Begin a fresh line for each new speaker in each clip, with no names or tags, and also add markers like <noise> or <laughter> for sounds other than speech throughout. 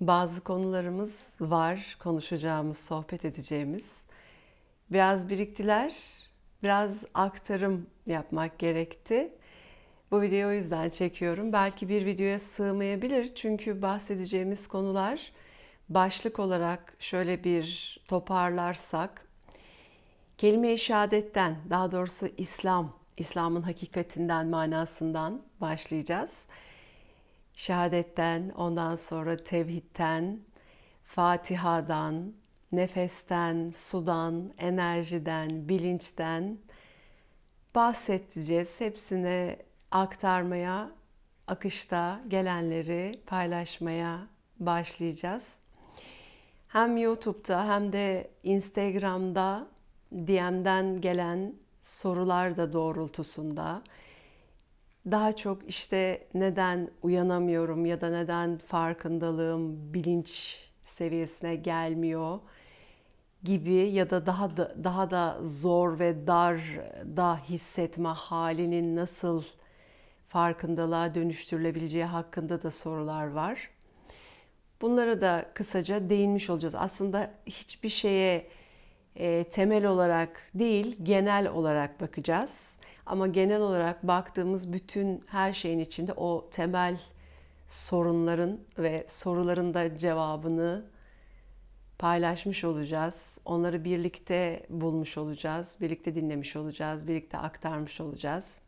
bazı konularımız var, konuşacağımız, sohbet edeceğimiz. Biraz biriktiler, biraz aktarım yapmak gerekti. Bu videoyu o yüzden çekiyorum. Belki bir videoya sığmayabilir çünkü bahsedeceğimiz konular başlık olarak şöyle bir toparlarsak kelime-i şehadetten, daha doğrusu İslam, İslam'ın hakikatinden, manasından başlayacağız şehadetten, ondan sonra tevhidten, Fatiha'dan, nefesten, sudan, enerjiden, bilinçten bahsedeceğiz. Hepsine aktarmaya, akışta gelenleri paylaşmaya başlayacağız. Hem YouTube'da hem de Instagram'da DM'den gelen sorular da doğrultusunda daha çok işte neden uyanamıyorum ya da neden farkındalığım bilinç seviyesine gelmiyor gibi ya da daha da, daha da zor ve dar da hissetme halinin nasıl farkındalığa dönüştürülebileceği hakkında da sorular var. Bunlara da kısaca değinmiş olacağız. Aslında hiçbir şeye e, temel olarak değil, genel olarak bakacağız. Ama genel olarak baktığımız bütün her şeyin içinde o temel sorunların ve soruların da cevabını paylaşmış olacağız. Onları birlikte bulmuş olacağız, birlikte dinlemiş olacağız, birlikte aktarmış olacağız.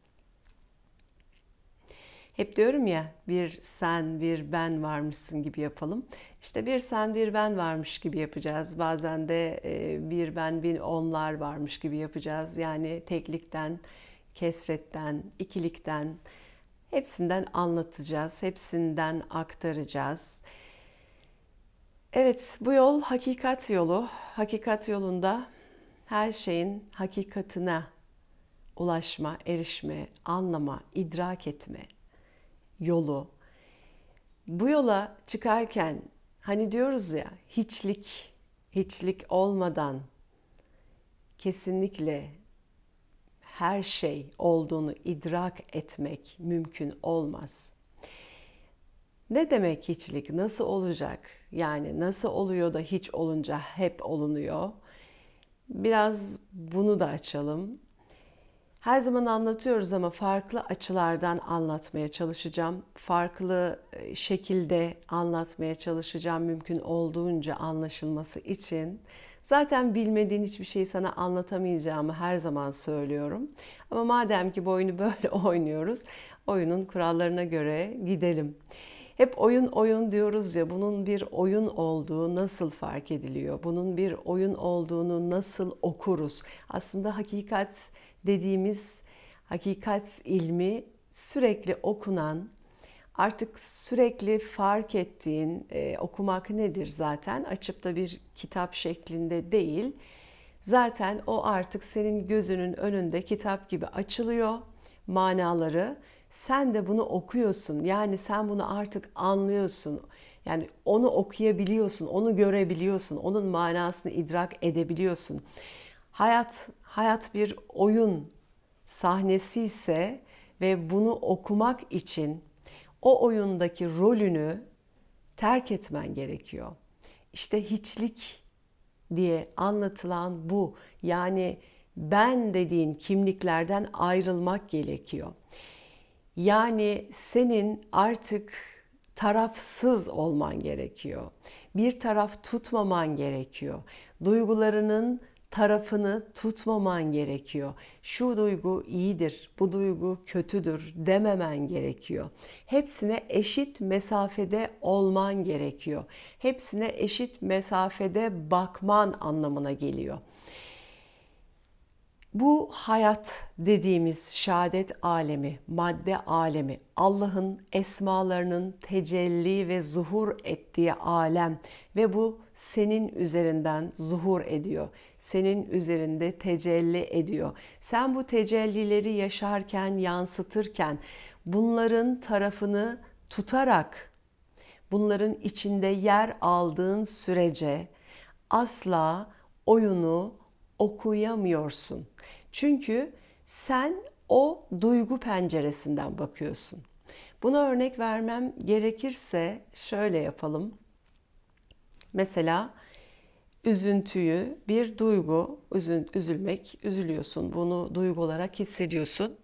Hep diyorum ya bir sen bir ben varmışsın gibi yapalım. İşte bir sen bir ben varmış gibi yapacağız. Bazen de e, bir ben bin onlar varmış gibi yapacağız. Yani teklikten kesretten, ikilikten hepsinden anlatacağız, hepsinden aktaracağız. Evet, bu yol hakikat yolu. Hakikat yolunda her şeyin hakikatine ulaşma, erişme, anlama, idrak etme yolu. Bu yola çıkarken hani diyoruz ya hiçlik, hiçlik olmadan kesinlikle her şey olduğunu idrak etmek mümkün olmaz. Ne demek hiçlik? Nasıl olacak? Yani nasıl oluyor da hiç olunca hep olunuyor? Biraz bunu da açalım. Her zaman anlatıyoruz ama farklı açılardan anlatmaya çalışacağım. Farklı e, şekilde anlatmaya çalışacağım mümkün olduğunca anlaşılması için. Zaten bilmediğin hiçbir şeyi sana anlatamayacağımı her zaman söylüyorum. Ama madem ki bu oyunu <laughs> böyle oynuyoruz, oyunun kurallarına göre gidelim. Hep oyun oyun diyoruz ya bunun bir oyun olduğu nasıl fark ediliyor? Bunun bir oyun olduğunu nasıl okuruz? Aslında hakikat dediğimiz hakikat ilmi sürekli okunan, Artık sürekli fark ettiğin e, okumak nedir zaten açıp da bir kitap şeklinde değil. Zaten o artık senin gözünün önünde kitap gibi açılıyor manaları. Sen de bunu okuyorsun. Yani sen bunu artık anlıyorsun. Yani onu okuyabiliyorsun, onu görebiliyorsun, onun manasını idrak edebiliyorsun. Hayat hayat bir oyun sahnesi ise ve bunu okumak için o oyundaki rolünü terk etmen gerekiyor. İşte hiçlik diye anlatılan bu. Yani ben dediğin kimliklerden ayrılmak gerekiyor. Yani senin artık tarafsız olman gerekiyor. Bir taraf tutmaman gerekiyor. Duygularının tarafını tutmaman gerekiyor. Şu duygu iyidir, bu duygu kötüdür dememen gerekiyor. Hepsine eşit mesafede olman gerekiyor. Hepsine eşit mesafede bakman anlamına geliyor. Bu hayat dediğimiz şehadet alemi, madde alemi, Allah'ın esmalarının tecelli ve zuhur ettiği alem ve bu senin üzerinden zuhur ediyor. Senin üzerinde tecelli ediyor. Sen bu tecellileri yaşarken, yansıtırken bunların tarafını tutarak bunların içinde yer aldığın sürece asla oyunu okuyamıyorsun. Çünkü sen o duygu penceresinden bakıyorsun. Buna örnek vermem gerekirse şöyle yapalım. Mesela üzüntüyü bir duygu, üzün, üzülmek, üzülüyorsun. Bunu duygu olarak hissediyorsun.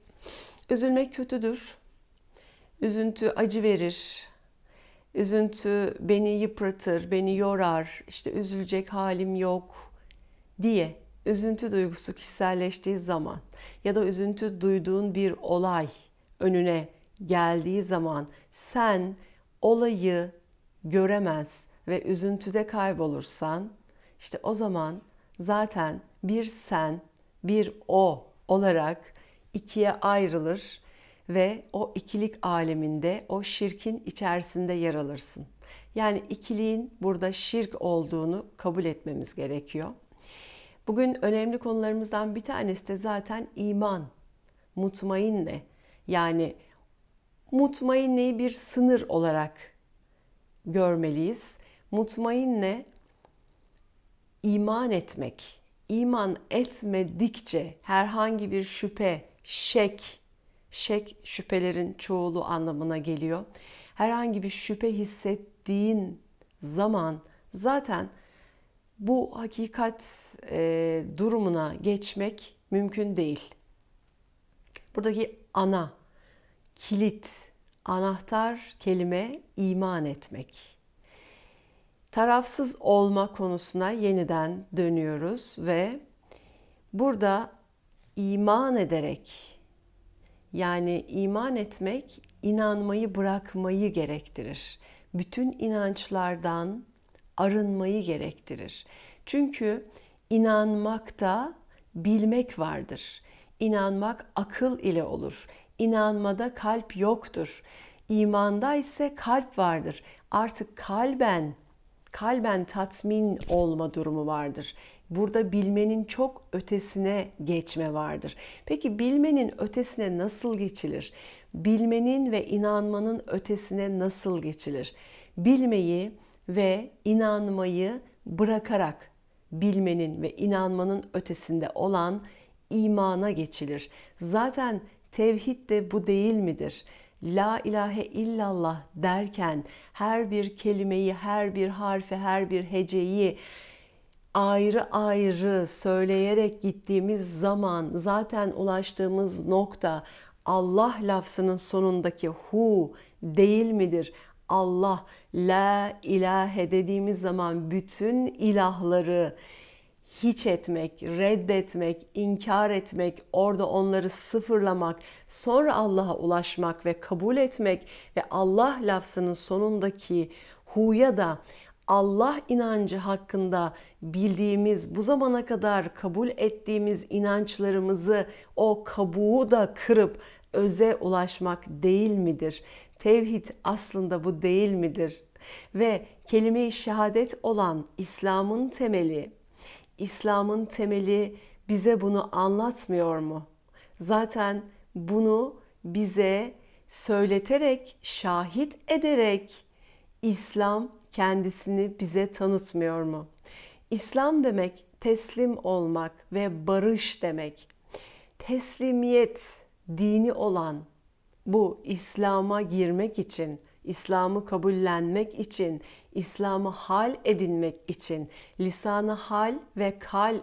Üzülmek kötüdür. Üzüntü acı verir. Üzüntü beni yıpratır, beni yorar. İşte üzülecek halim yok diye üzüntü duygusu kişiselleştiği zaman ya da üzüntü duyduğun bir olay önüne geldiği zaman sen olayı göremez ve üzüntüde kaybolursan işte o zaman zaten bir sen, bir o olarak ikiye ayrılır ve o ikilik aleminde, o şirkin içerisinde yer alırsın. Yani ikiliğin burada şirk olduğunu kabul etmemiz gerekiyor. Bugün önemli konularımızdan bir tanesi de zaten iman, mutmainne. Yani mutmainneyi bir sınır olarak görmeliyiz. Mutmainne iman etmek. İman etmedikçe herhangi bir şüphe, şek, şek şüphelerin çoğulu anlamına geliyor. Herhangi bir şüphe hissettiğin zaman zaten bu hakikat e, durumuna geçmek mümkün değil. Buradaki ana, kilit, anahtar kelime iman etmek. Tarafsız olma konusuna yeniden dönüyoruz ve burada iman ederek yani iman etmek inanmayı bırakmayı gerektirir. Bütün inançlardan arınmayı gerektirir. Çünkü inanmakta bilmek vardır. İnanmak akıl ile olur. İnanmada kalp yoktur. İmanda ise kalp vardır. Artık kalben kalben tatmin olma durumu vardır. Burada bilmenin çok ötesine geçme vardır. Peki bilmenin ötesine nasıl geçilir? Bilmenin ve inanmanın ötesine nasıl geçilir? Bilmeyi ve inanmayı bırakarak bilmenin ve inanmanın ötesinde olan imana geçilir. Zaten tevhid de bu değil midir? La ilahe illallah derken her bir kelimeyi, her bir harfi, her bir heceyi ayrı ayrı söyleyerek gittiğimiz zaman zaten ulaştığımız nokta Allah lafzının sonundaki hu değil midir? Allah, la ilahe dediğimiz zaman bütün ilahları hiç etmek, reddetmek, inkar etmek, orada onları sıfırlamak, sonra Allah'a ulaşmak ve kabul etmek ve Allah lafzının sonundaki huya da Allah inancı hakkında bildiğimiz, bu zamana kadar kabul ettiğimiz inançlarımızı o kabuğu da kırıp öze ulaşmak değil midir? Tevhid aslında bu değil midir? Ve kelime-i şehadet olan İslam'ın temeli, İslam'ın temeli bize bunu anlatmıyor mu? Zaten bunu bize söyleterek, şahit ederek İslam kendisini bize tanıtmıyor mu? İslam demek teslim olmak ve barış demek. Teslimiyet dini olan bu İslam'a girmek için, İslam'ı kabullenmek için, İslam'ı hal edinmek için lisanı hal ve kal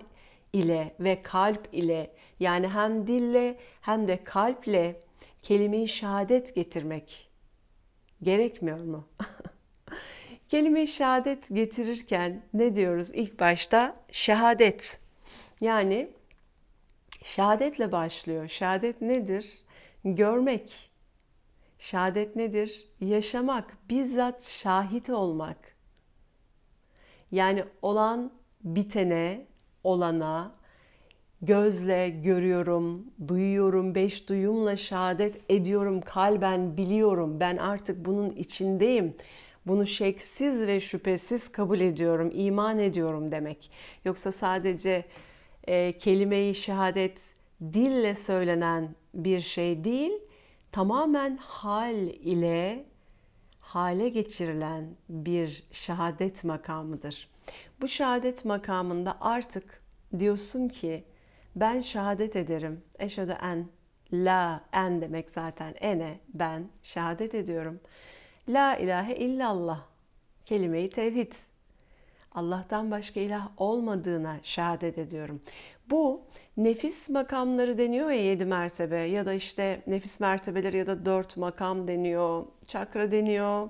ile ve kalp ile yani hem dille hem de kalple kelime-i şehadet getirmek gerekmiyor mu? <laughs> kelime-i şehadet getirirken ne diyoruz ilk başta? Şehadet. Yani şehadetle başlıyor. Şehadet nedir? Görmek, Şehadet nedir? Yaşamak, bizzat şahit olmak. Yani olan bitene, olana gözle görüyorum, duyuyorum, beş duyumla şehadet ediyorum, kalben biliyorum. Ben artık bunun içindeyim. Bunu şeksiz ve şüphesiz kabul ediyorum, iman ediyorum demek. Yoksa sadece e, kelimeyi şehadet dille söylenen bir şey değil, tamamen hal ile hale geçirilen bir şehadet makamıdır. Bu şehadet makamında artık diyorsun ki ben şehadet ederim. Eşhedü en la en demek zaten ene ben şehadet ediyorum. La ilahe illallah kelimeyi tevhid. Allah'tan başka ilah olmadığına şehadet ediyorum. Bu nefis makamları deniyor ya yedi mertebe ya da işte nefis mertebeleri ya da dört makam deniyor, çakra deniyor,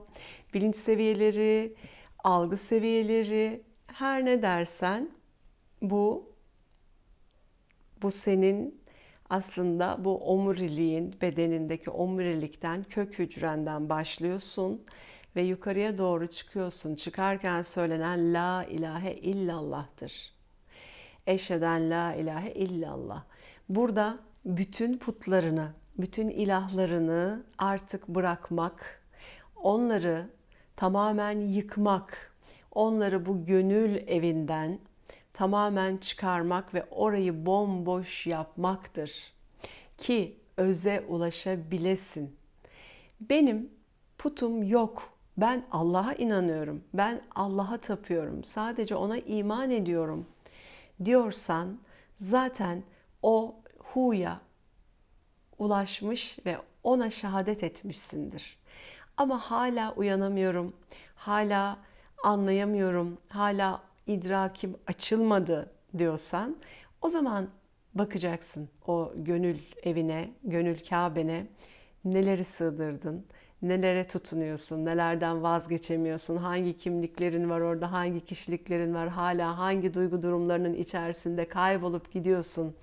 bilinç seviyeleri, algı seviyeleri her ne dersen bu bu senin aslında bu omuriliğin bedenindeki omurilikten kök hücrenden başlıyorsun ve yukarıya doğru çıkıyorsun. Çıkarken söylenen la ilahe illallah'tır. Eşheden la ilahe illallah. Burada bütün putlarını, bütün ilahlarını artık bırakmak, onları tamamen yıkmak, onları bu gönül evinden tamamen çıkarmak ve orayı bomboş yapmaktır ki öze ulaşabilesin. Benim putum yok. Ben Allah'a inanıyorum. Ben Allah'a tapıyorum. Sadece ona iman ediyorum diyorsan zaten o huya ulaşmış ve ona şehadet etmişsindir. Ama hala uyanamıyorum, hala anlayamıyorum, hala idrakim açılmadı diyorsan o zaman bakacaksın o gönül evine, gönül Kabe'ne neleri sığdırdın, nelere tutunuyorsun, nelerden vazgeçemiyorsun, hangi kimliklerin var orada, hangi kişiliklerin var, hala hangi duygu durumlarının içerisinde kaybolup gidiyorsun.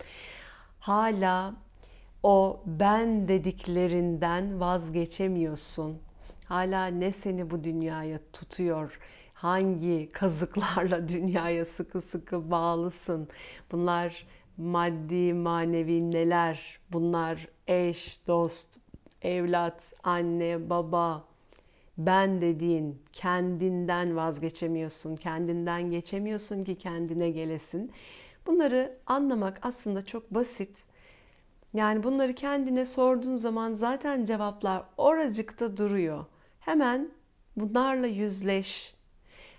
Hala o ben dediklerinden vazgeçemiyorsun. Hala ne seni bu dünyaya tutuyor? Hangi kazıklarla <laughs> dünyaya sıkı sıkı bağlısın? Bunlar maddi, manevi neler? Bunlar eş, dost, evlat, anne, baba, ben dediğin kendinden vazgeçemiyorsun, kendinden geçemiyorsun ki kendine gelesin. Bunları anlamak aslında çok basit. Yani bunları kendine sorduğun zaman zaten cevaplar oracıkta duruyor. Hemen bunlarla yüzleş.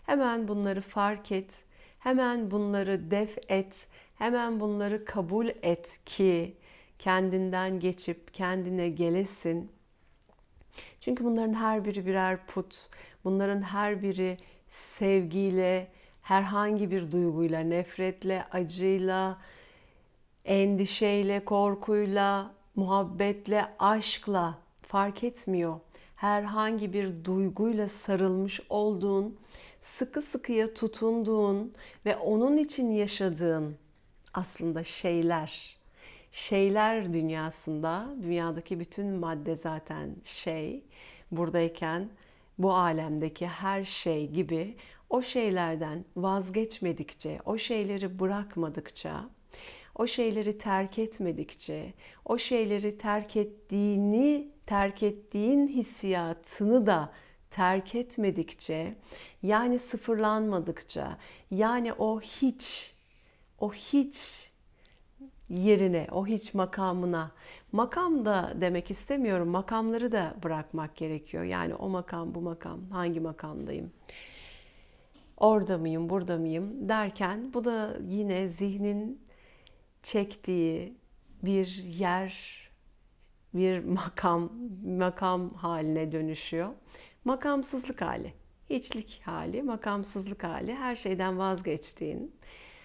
Hemen bunları fark et. Hemen bunları def et. Hemen bunları kabul et ki kendinden geçip kendine gelesin. Çünkü bunların her biri birer put. Bunların her biri sevgiyle, herhangi bir duyguyla, nefretle, acıyla, endişeyle, korkuyla, muhabbetle, aşkla fark etmiyor. Herhangi bir duyguyla sarılmış olduğun, sıkı sıkıya tutunduğun ve onun için yaşadığın aslında şeyler şeyler dünyasında, dünyadaki bütün madde zaten şey, buradayken bu alemdeki her şey gibi o şeylerden vazgeçmedikçe, o şeyleri bırakmadıkça, o şeyleri terk etmedikçe, o şeyleri terk ettiğini, terk ettiğin hissiyatını da terk etmedikçe, yani sıfırlanmadıkça, yani o hiç, o hiç yerine, o hiç makamına. Makam da demek istemiyorum. Makamları da bırakmak gerekiyor. Yani o makam, bu makam, hangi makamdayım? Orada mıyım, burada mıyım derken bu da yine zihnin çektiği bir yer, bir makam, makam haline dönüşüyor. Makamsızlık hali, hiçlik hali, makamsızlık hali, her şeyden vazgeçtiğin,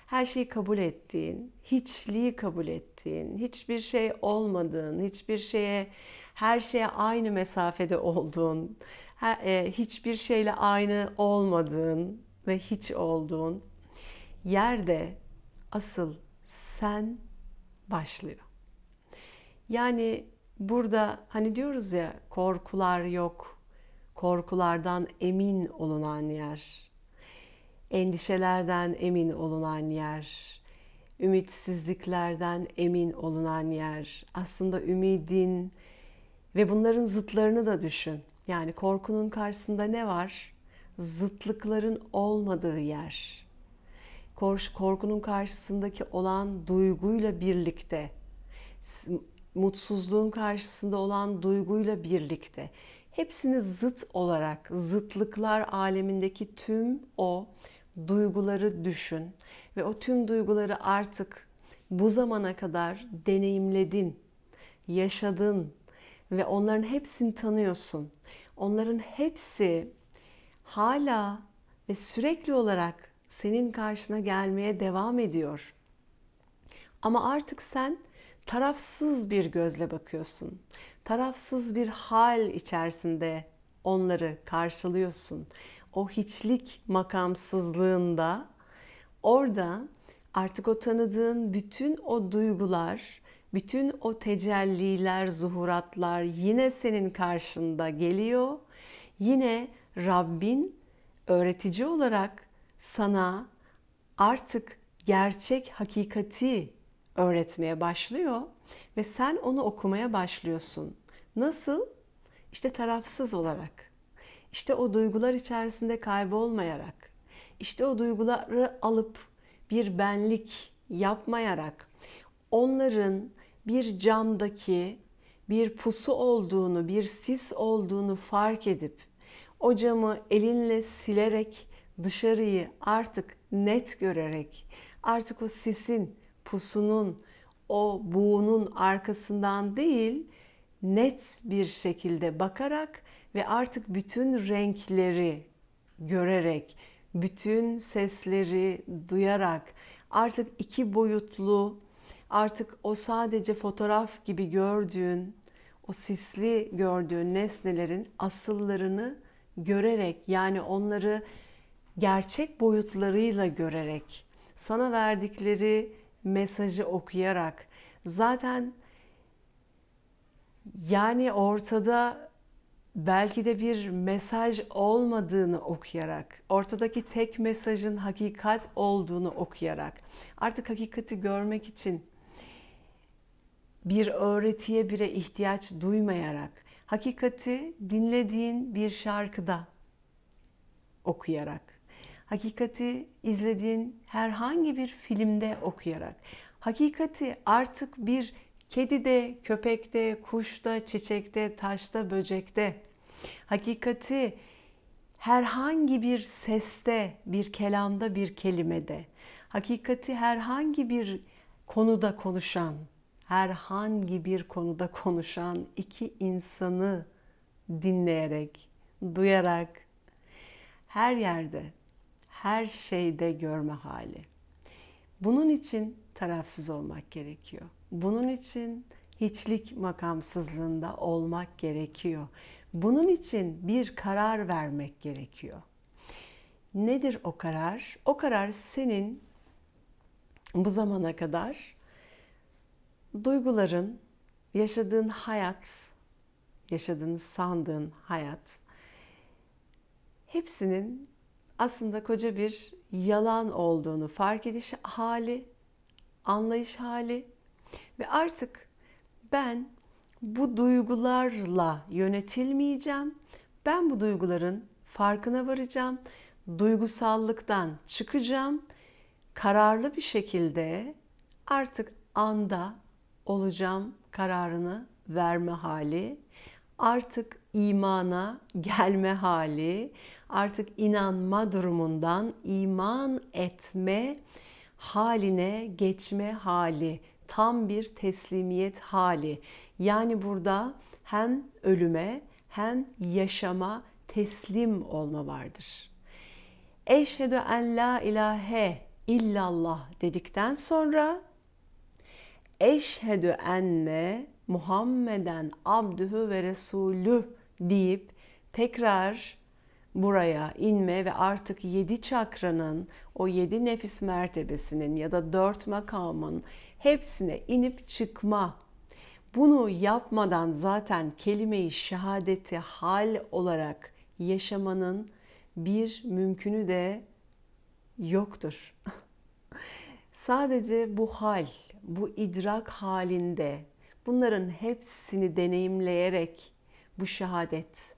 her şeyi kabul ettiğin, hiçliği kabul ettiğin, hiçbir şey olmadığın, hiçbir şeye, her şeye aynı mesafede olduğun, e, hiçbir şeyle aynı olmadığın ve hiç olduğun yerde asıl sen başlıyor. Yani burada hani diyoruz ya korkular yok, korkulardan emin olunan yer endişelerden emin olunan yer, ümitsizliklerden emin olunan yer. Aslında ümidin ve bunların zıtlarını da düşün. Yani korkunun karşısında ne var? Zıtlıkların olmadığı yer. Korkunun karşısındaki olan duyguyla birlikte, mutsuzluğun karşısında olan duyguyla birlikte hepsini zıt olarak, zıtlıklar alemindeki tüm o duyguları düşün ve o tüm duyguları artık bu zamana kadar deneyimledin, yaşadın ve onların hepsini tanıyorsun. Onların hepsi hala ve sürekli olarak senin karşına gelmeye devam ediyor. Ama artık sen tarafsız bir gözle bakıyorsun. Tarafsız bir hal içerisinde onları karşılıyorsun o hiçlik makamsızlığında orada artık o tanıdığın bütün o duygular, bütün o tecelliler, zuhuratlar yine senin karşında geliyor. Yine Rabbin öğretici olarak sana artık gerçek hakikati öğretmeye başlıyor ve sen onu okumaya başlıyorsun. Nasıl? İşte tarafsız olarak işte o duygular içerisinde kaybolmayarak, işte o duyguları alıp bir benlik yapmayarak onların bir camdaki bir pusu olduğunu, bir sis olduğunu fark edip o camı elinle silerek dışarıyı artık net görerek, artık o sisin, pusunun, o buğunun arkasından değil, net bir şekilde bakarak ve artık bütün renkleri görerek, bütün sesleri duyarak artık iki boyutlu, artık o sadece fotoğraf gibi gördüğün, o sisli gördüğün nesnelerin asıllarını görerek yani onları gerçek boyutlarıyla görerek, sana verdikleri mesajı okuyarak zaten yani ortada belki de bir mesaj olmadığını okuyarak, ortadaki tek mesajın hakikat olduğunu okuyarak, artık hakikati görmek için bir öğretiye bile ihtiyaç duymayarak, hakikati dinlediğin bir şarkıda okuyarak, hakikati izlediğin herhangi bir filmde okuyarak, hakikati artık bir Kedide, köpekte, kuşta, çiçekte, taşta, böcekte. Hakikati herhangi bir seste, bir kelamda, bir kelimede. Hakikati herhangi bir konuda konuşan, herhangi bir konuda konuşan iki insanı dinleyerek, duyarak her yerde, her şeyde görme hali. Bunun için tarafsız olmak gerekiyor. Bunun için hiçlik makamsızlığında olmak gerekiyor. Bunun için bir karar vermek gerekiyor. Nedir o karar? O karar senin bu zamana kadar duyguların, yaşadığın hayat, yaşadığın sandığın hayat hepsinin aslında koca bir yalan olduğunu fark ediş hali anlayış hali ve artık ben bu duygularla yönetilmeyeceğim. Ben bu duyguların farkına varacağım. Duygusallıktan çıkacağım. Kararlı bir şekilde artık anda olacağım kararını verme hali, artık imana gelme hali, artık inanma durumundan iman etme haline geçme hali, tam bir teslimiyet hali. Yani burada hem ölüme hem yaşama teslim olma vardır. Eşhedü en la ilahe illallah dedikten sonra eşhedü enne Muhammeden abdühü ve resulü deyip tekrar buraya inme ve artık yedi çakranın, o yedi nefis mertebesinin ya da dört makamın hepsine inip çıkma. Bunu yapmadan zaten kelimeyi i şehadeti hal olarak yaşamanın bir mümkünü de yoktur. <laughs> Sadece bu hal, bu idrak halinde bunların hepsini deneyimleyerek bu şehadet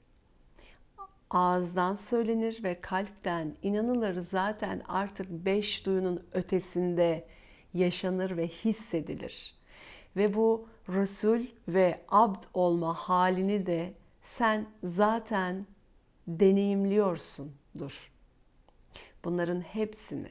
ağızdan söylenir ve kalpten inanılır zaten artık beş duyunun ötesinde yaşanır ve hissedilir. Ve bu Resul ve abd olma halini de sen zaten deneyimliyorsundur. Bunların hepsini.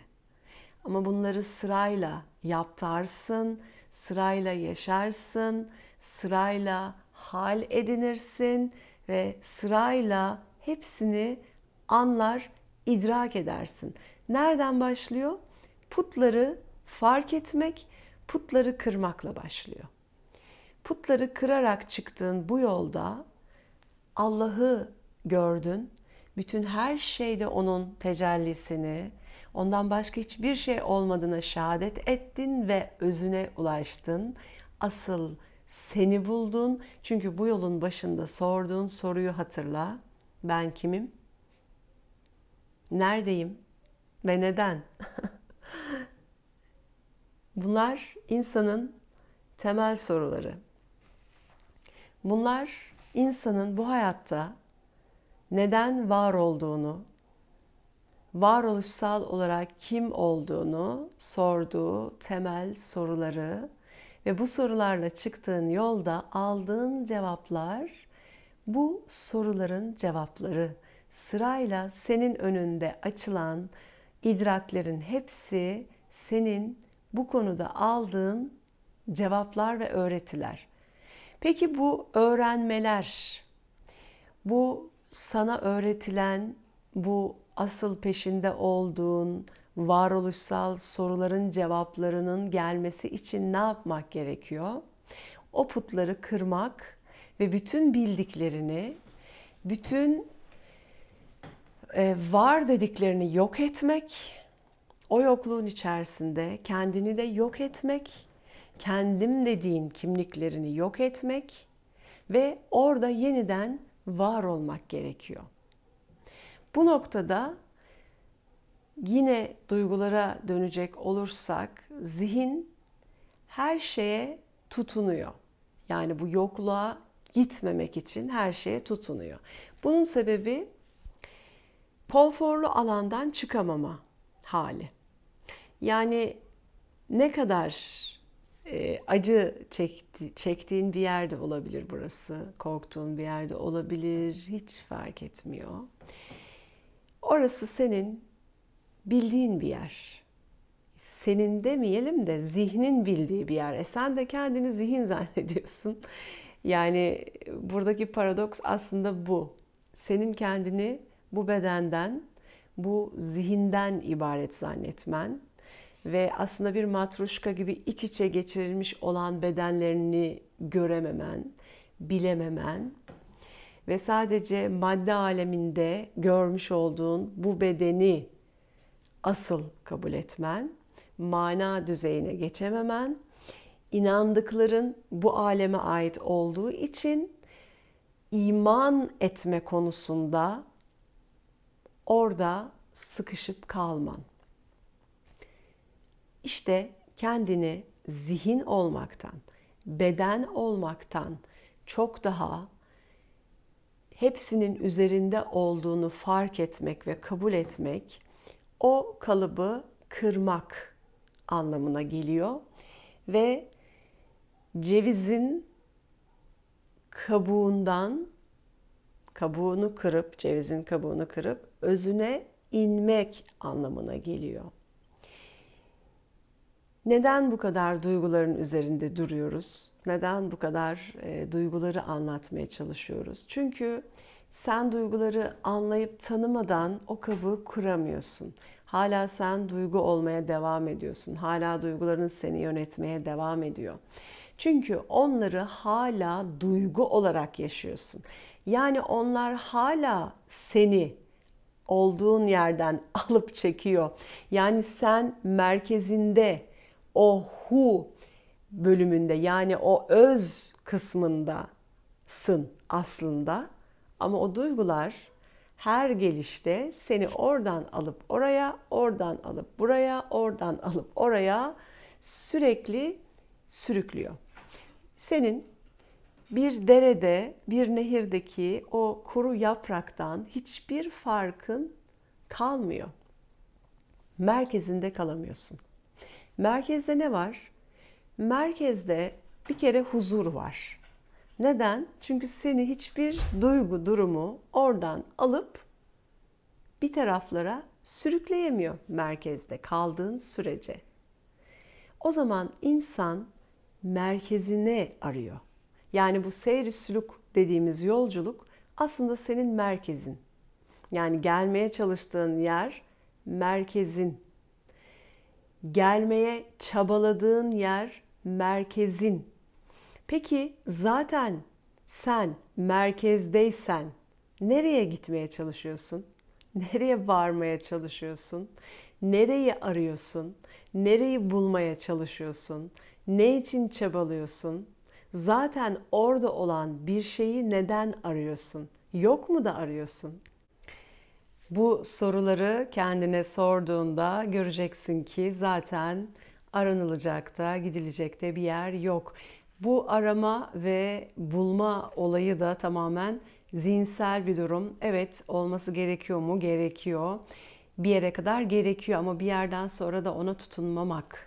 Ama bunları sırayla yaparsın, sırayla yaşarsın, sırayla hal edinirsin ve sırayla hepsini anlar, idrak edersin. Nereden başlıyor? Putları fark etmek, putları kırmakla başlıyor. Putları kırarak çıktığın bu yolda Allah'ı gördün. Bütün her şeyde onun tecellisini, ondan başka hiçbir şey olmadığına şehadet ettin ve özüne ulaştın. Asıl seni buldun. Çünkü bu yolun başında sorduğun soruyu hatırla. Ben kimim? Neredeyim? Ve neden? <laughs> Bunlar insanın temel soruları. Bunlar insanın bu hayatta neden var olduğunu, varoluşsal olarak kim olduğunu sorduğu temel soruları ve bu sorularla çıktığın yolda aldığın cevaplar bu soruların cevapları sırayla senin önünde açılan idraklerin hepsi senin bu konuda aldığın cevaplar ve öğretiler. Peki bu öğrenmeler, bu sana öğretilen, bu asıl peşinde olduğun varoluşsal soruların cevaplarının gelmesi için ne yapmak gerekiyor? O putları kırmak ve bütün bildiklerini, bütün e, var dediklerini yok etmek, o yokluğun içerisinde kendini de yok etmek, kendim dediğin kimliklerini yok etmek ve orada yeniden var olmak gerekiyor. Bu noktada yine duygulara dönecek olursak zihin her şeye tutunuyor. Yani bu yokluğa gitmemek için her şeye tutunuyor. Bunun sebebi konforlu alandan çıkamama hali. Yani ne kadar e, acı çekti, çektiğin bir yerde olabilir burası, korktuğun bir yerde olabilir, hiç fark etmiyor. Orası senin bildiğin bir yer. Senin demeyelim de zihnin bildiği bir yer. E sen de kendini zihin <laughs> zannediyorsun. Yani buradaki paradoks aslında bu. Senin kendini bu bedenden, bu zihinden ibaret zannetmen ve aslında bir matruşka gibi iç içe geçirilmiş olan bedenlerini görememen, bilememen ve sadece madde aleminde görmüş olduğun bu bedeni asıl kabul etmen, mana düzeyine geçememen inandıkların bu aleme ait olduğu için iman etme konusunda orada sıkışıp kalman. İşte kendini zihin olmaktan, beden olmaktan çok daha hepsinin üzerinde olduğunu fark etmek ve kabul etmek o kalıbı kırmak anlamına geliyor ve cevizin kabuğundan kabuğunu kırıp cevizin kabuğunu kırıp özüne inmek anlamına geliyor. Neden bu kadar duyguların üzerinde duruyoruz? Neden bu kadar e, duyguları anlatmaya çalışıyoruz? Çünkü sen duyguları anlayıp tanımadan o kabuğu kuramıyorsun. Hala sen duygu olmaya devam ediyorsun. Hala duyguların seni yönetmeye devam ediyor. Çünkü onları hala duygu olarak yaşıyorsun. Yani onlar hala seni olduğun yerden <laughs> alıp çekiyor. Yani sen merkezinde o hu bölümünde yani o öz kısmındasın aslında. Ama o duygular her gelişte seni oradan alıp oraya, oradan alıp buraya, oradan alıp oraya sürekli sürüklüyor senin bir derede, bir nehirdeki o kuru yapraktan hiçbir farkın kalmıyor. Merkezinde kalamıyorsun. Merkezde ne var? Merkezde bir kere huzur var. Neden? Çünkü seni hiçbir duygu durumu oradan alıp bir taraflara sürükleyemiyor merkezde kaldığın sürece. O zaman insan merkezine arıyor. Yani bu seyri süluk dediğimiz yolculuk aslında senin merkezin. Yani gelmeye çalıştığın yer merkezin. Gelmeye çabaladığın yer merkezin. Peki zaten sen merkezdeysen nereye gitmeye çalışıyorsun? Nereye varmaya çalışıyorsun? Nereyi arıyorsun? Nereyi bulmaya çalışıyorsun? Ne için çabalıyorsun? Zaten orada olan bir şeyi neden arıyorsun? Yok mu da arıyorsun? Bu soruları kendine sorduğunda göreceksin ki zaten aranılacak da gidilecek de bir yer yok. Bu arama ve bulma olayı da tamamen zihinsel bir durum. Evet olması gerekiyor mu? Gerekiyor. Bir yere kadar gerekiyor ama bir yerden sonra da ona tutunmamak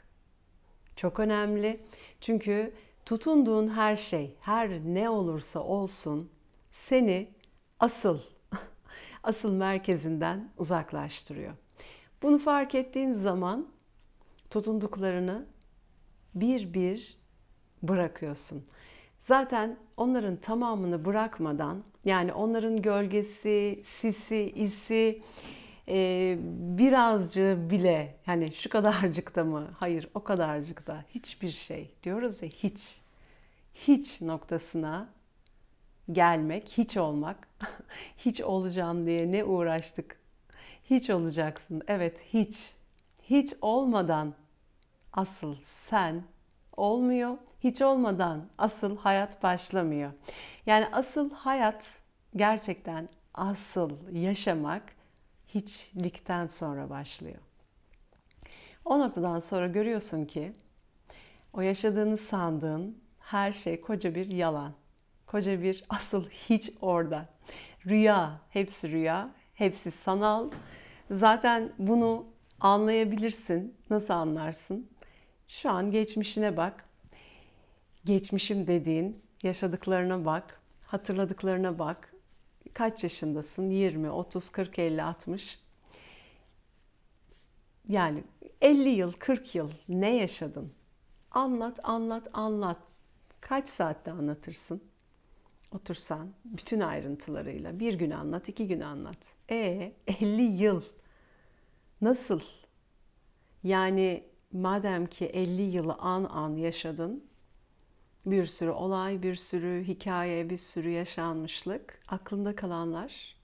çok önemli. Çünkü tutunduğun her şey, her ne olursa olsun seni asıl <laughs> asıl merkezinden uzaklaştırıyor. Bunu fark ettiğin zaman tutunduklarını bir bir bırakıyorsun. Zaten onların tamamını bırakmadan yani onların gölgesi, sisi, isi, e, birazcı bile hani şu kadarcık da mı? Hayır o kadarcık da hiçbir şey diyoruz ya hiç. Hiç noktasına gelmek, hiç olmak, <laughs> hiç olacağım diye ne uğraştık. Hiç olacaksın. Evet hiç. Hiç olmadan asıl sen olmuyor. Hiç olmadan asıl hayat başlamıyor. Yani asıl hayat gerçekten asıl yaşamak hiçlikten sonra başlıyor. O noktadan sonra görüyorsun ki o yaşadığını sandığın her şey koca bir yalan. Koca bir asıl hiç orada. Rüya, hepsi rüya, hepsi sanal. Zaten bunu anlayabilirsin. Nasıl anlarsın? Şu an geçmişine bak. Geçmişim dediğin yaşadıklarına bak, hatırladıklarına bak, kaç yaşındasın? 20, 30, 40, 50, 60. Yani 50 yıl, 40 yıl ne yaşadın? Anlat, anlat, anlat. Kaç saatte anlatırsın? Otursan bütün ayrıntılarıyla bir gün anlat, iki gün anlat. E 50 yıl nasıl? Yani madem ki 50 yılı an an yaşadın, bir sürü olay, bir sürü hikaye, bir sürü yaşanmışlık, aklında kalanlar.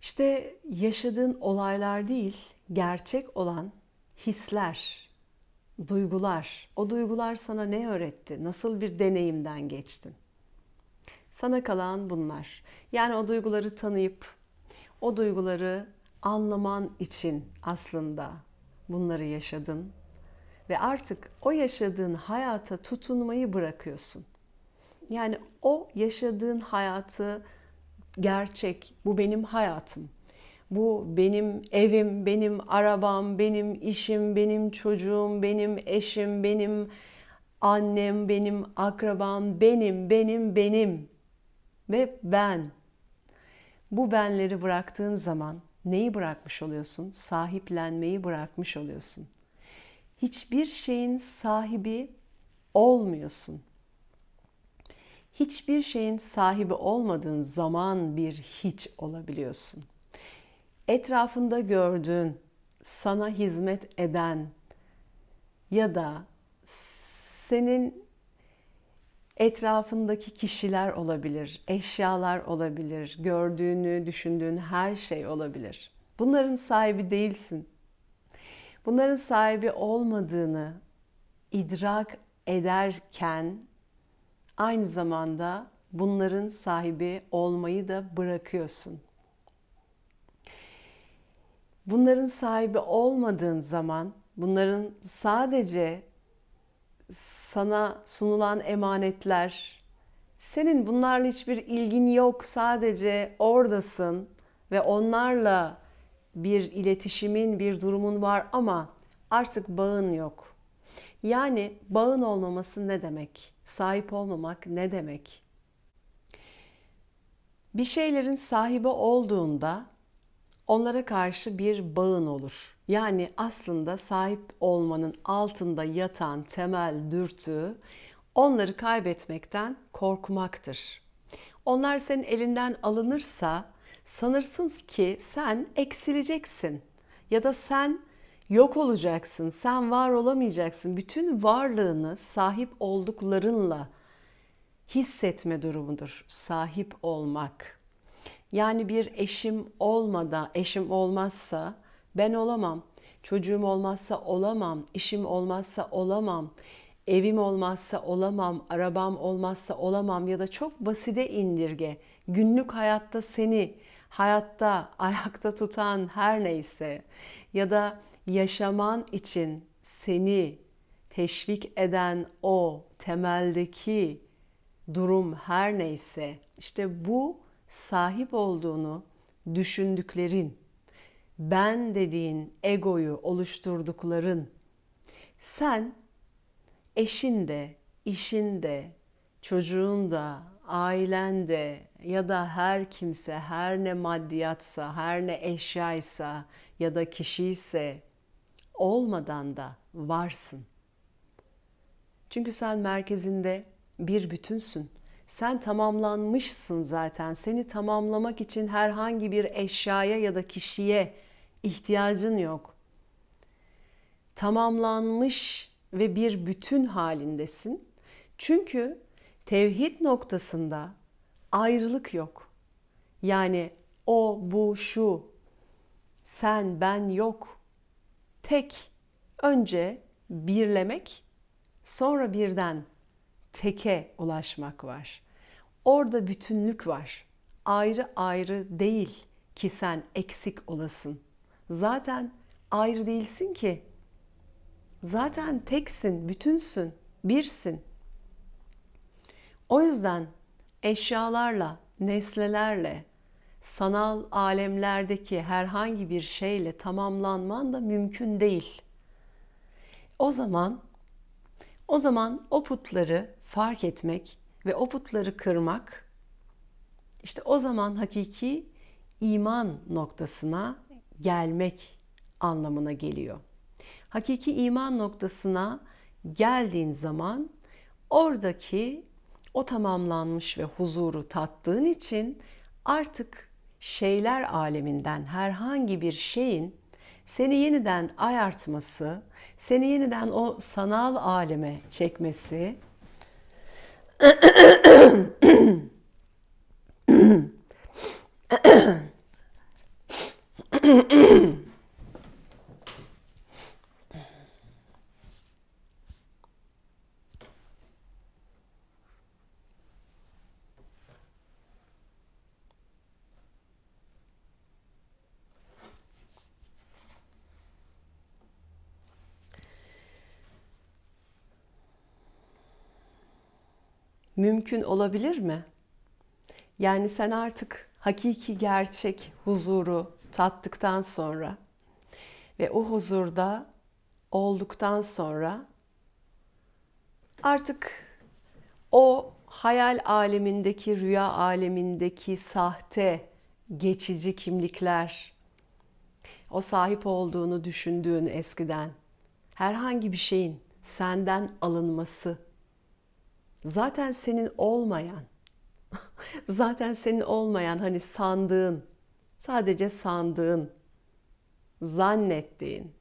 İşte yaşadığın olaylar değil, gerçek olan hisler, duygular. O duygular sana ne öğretti? Nasıl bir deneyimden geçtin? Sana kalan bunlar. Yani o duyguları tanıyıp o duyguları anlaman için aslında bunları yaşadın, ve artık o yaşadığın hayata tutunmayı bırakıyorsun. Yani o yaşadığın hayatı gerçek, bu benim hayatım. Bu benim evim, benim arabam, benim işim, benim çocuğum, benim eşim, benim annem, benim akrabam, benim, benim, benim ve ben. Bu benleri bıraktığın zaman neyi bırakmış oluyorsun? Sahiplenmeyi bırakmış oluyorsun hiçbir şeyin sahibi olmuyorsun. Hiçbir şeyin sahibi olmadığın zaman bir hiç olabiliyorsun. Etrafında gördüğün, sana hizmet eden ya da senin etrafındaki kişiler olabilir, eşyalar olabilir, gördüğünü, düşündüğün her şey olabilir. Bunların sahibi değilsin bunların sahibi olmadığını idrak ederken aynı zamanda bunların sahibi olmayı da bırakıyorsun. Bunların sahibi olmadığın zaman bunların sadece sana sunulan emanetler, senin bunlarla hiçbir ilgin yok, sadece oradasın ve onlarla bir iletişimin, bir durumun var ama artık bağın yok. Yani bağın olmaması ne demek? Sahip olmamak ne demek? Bir şeylerin sahibi olduğunda onlara karşı bir bağın olur. Yani aslında sahip olmanın altında yatan temel dürtü onları kaybetmekten korkmaktır. Onlar senin elinden alınırsa sanırsınız ki sen eksileceksin ya da sen yok olacaksın, sen var olamayacaksın. Bütün varlığını sahip olduklarınla hissetme durumudur sahip olmak. Yani bir eşim olmadan, eşim olmazsa ben olamam. Çocuğum olmazsa olamam, işim olmazsa olamam, evim olmazsa olamam, arabam olmazsa olamam ya da çok basite indirge günlük hayatta seni hayatta ayakta tutan her neyse ya da yaşaman için seni teşvik eden o temeldeki durum her neyse işte bu sahip olduğunu düşündüklerin ben dediğin egoyu oluşturdukların sen eşin de, işin de, çocuğun da, ailen de ya da her kimse her ne maddiyatsa, her ne eşyaysa ya da kişiyse olmadan da varsın. Çünkü sen merkezinde bir bütünsün. Sen tamamlanmışsın zaten. Seni tamamlamak için herhangi bir eşyaya ya da kişiye ihtiyacın yok. Tamamlanmış ve bir bütün halindesin. Çünkü Tevhid noktasında ayrılık yok. Yani o, bu, şu, sen, ben yok. Tek. Önce birlemek, sonra birden teke ulaşmak var. Orada bütünlük var. Ayrı ayrı değil ki sen eksik olasın. Zaten ayrı değilsin ki. Zaten teksin, bütünsün, birsin. O yüzden eşyalarla, nesnelerle, sanal alemlerdeki herhangi bir şeyle tamamlanman da mümkün değil. O zaman o zaman o putları fark etmek ve o putları kırmak işte o zaman hakiki iman noktasına gelmek anlamına geliyor. Hakiki iman noktasına geldiğin zaman oradaki o tamamlanmış ve huzuru tattığın için artık şeyler aleminden herhangi bir şeyin seni yeniden ayartması, seni yeniden o sanal aleme çekmesi <clears throat> mümkün olabilir mi? Yani sen artık hakiki gerçek huzuru tattıktan sonra ve o huzurda olduktan sonra artık o hayal alemindeki, rüya alemindeki sahte geçici kimlikler, o sahip olduğunu düşündüğün eskiden herhangi bir şeyin senden alınması zaten senin olmayan, <laughs> zaten senin olmayan hani sandığın, sadece sandığın, zannettiğin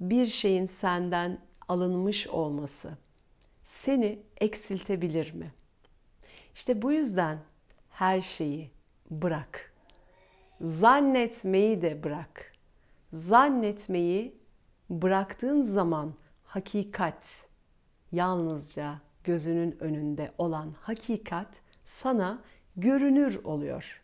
bir şeyin senden alınmış olması seni eksiltebilir mi? İşte bu yüzden her şeyi bırak. Zannetmeyi de bırak. Zannetmeyi bıraktığın zaman hakikat yalnızca gözünün önünde olan hakikat sana görünür oluyor.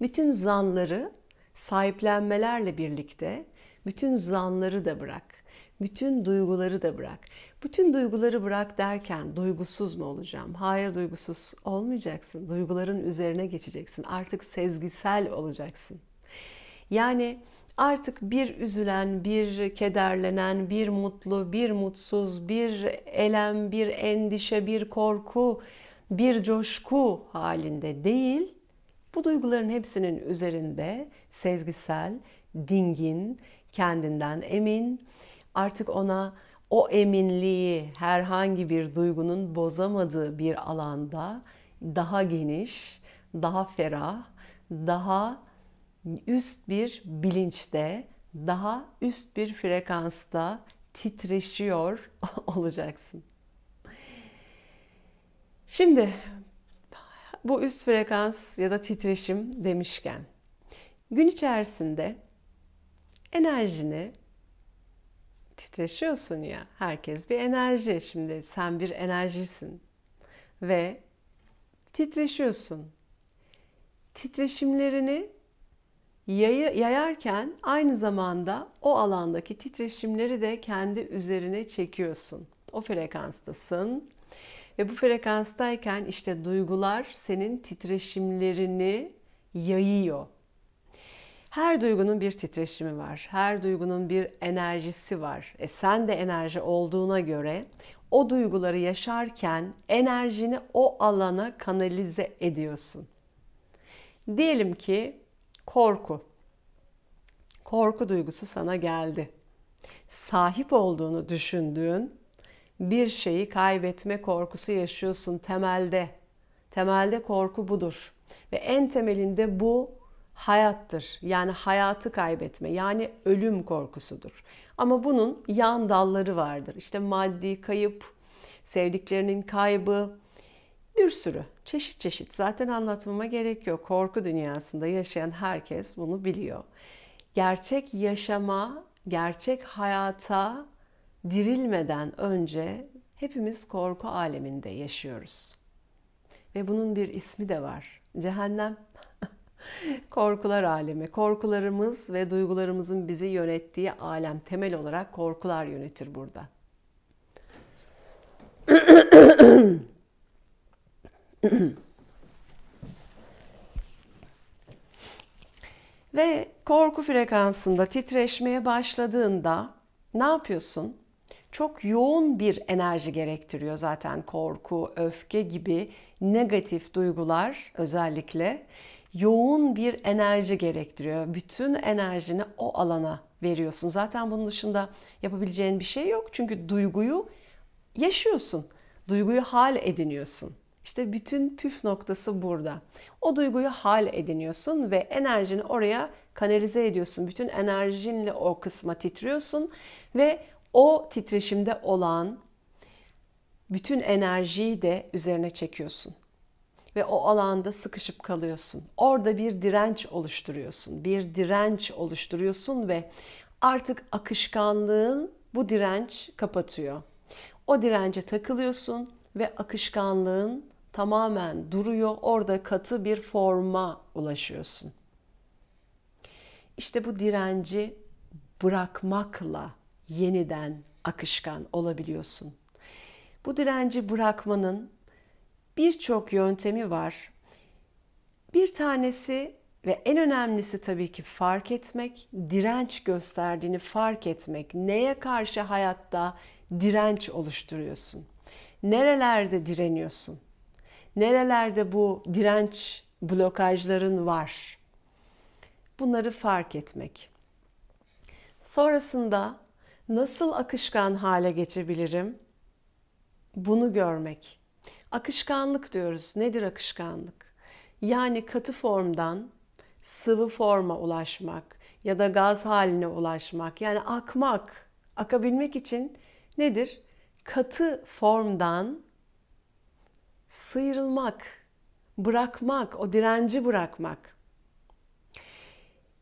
Bütün zanları sahiplenmelerle birlikte bütün zanları da bırak. Bütün duyguları da bırak. Bütün duyguları bırak derken duygusuz mu olacağım? Hayır duygusuz olmayacaksın. Duyguların üzerine geçeceksin. Artık sezgisel olacaksın. Yani artık bir üzülen, bir kederlenen, bir mutlu, bir mutsuz, bir elem, bir endişe, bir korku, bir coşku halinde değil, bu duyguların hepsinin üzerinde sezgisel, dingin, kendinden emin, artık ona o eminliği herhangi bir duygunun bozamadığı bir alanda daha geniş, daha ferah, daha üst bir bilinçte, daha üst bir frekansta titreşiyor <laughs> olacaksın. Şimdi bu üst frekans ya da titreşim demişken gün içerisinde enerjini titreşiyorsun ya. Herkes bir enerji. Şimdi sen bir enerjisin ve titreşiyorsun. Titreşimlerini yayarken aynı zamanda o alandaki titreşimleri de kendi üzerine çekiyorsun. O frekanstasın. Ve bu frekanstayken işte duygular senin titreşimlerini yayıyor. Her duygunun bir titreşimi var. Her duygunun bir enerjisi var. E sen de enerji olduğuna göre o duyguları yaşarken enerjini o alana kanalize ediyorsun. Diyelim ki korku. Korku duygusu sana geldi. Sahip olduğunu düşündüğün bir şeyi kaybetme korkusu yaşıyorsun temelde. Temelde korku budur. Ve en temelinde bu hayattır. Yani hayatı kaybetme, yani ölüm korkusudur. Ama bunun yan dalları vardır. İşte maddi kayıp, sevdiklerinin kaybı, bir sürü çeşit çeşit zaten anlatmama gerek yok. Korku dünyasında yaşayan herkes bunu biliyor. Gerçek yaşama, gerçek hayata dirilmeden önce hepimiz korku aleminde yaşıyoruz. Ve bunun bir ismi de var. Cehennem. <laughs> korkular alemi. Korkularımız ve duygularımızın bizi yönettiği alem. Temel olarak korkular yönetir burada. <clears throat> <clears throat> Ve korku frekansında titreşmeye başladığında ne yapıyorsun? Çok yoğun bir enerji gerektiriyor zaten korku, öfke gibi negatif duygular özellikle yoğun bir enerji gerektiriyor. Bütün enerjini o alana veriyorsun. Zaten bunun dışında yapabileceğin bir şey yok. Çünkü duyguyu yaşıyorsun. Duyguyu hal ediniyorsun. İşte bütün püf noktası burada. O duyguyu hal ediniyorsun ve enerjini oraya kanalize ediyorsun. Bütün enerjinle o kısma titriyorsun ve o titreşimde olan bütün enerjiyi de üzerine çekiyorsun. Ve o alanda sıkışıp kalıyorsun. Orada bir direnç oluşturuyorsun. Bir direnç oluşturuyorsun ve artık akışkanlığın bu direnç kapatıyor. O dirence takılıyorsun ve akışkanlığın tamamen duruyor. Orada katı bir forma ulaşıyorsun. İşte bu direnci bırakmakla yeniden akışkan olabiliyorsun. Bu direnci bırakmanın birçok yöntemi var. Bir tanesi ve en önemlisi tabii ki fark etmek, direnç gösterdiğini fark etmek. Neye karşı hayatta direnç oluşturuyorsun? Nerelerde direniyorsun? Nerelerde bu direnç blokajların var? Bunları fark etmek. Sonrasında nasıl akışkan hale geçebilirim? Bunu görmek. Akışkanlık diyoruz. Nedir akışkanlık? Yani katı formdan sıvı forma ulaşmak ya da gaz haline ulaşmak. Yani akmak, akabilmek için nedir? Katı formdan sıyrılmak, bırakmak, o direnci bırakmak.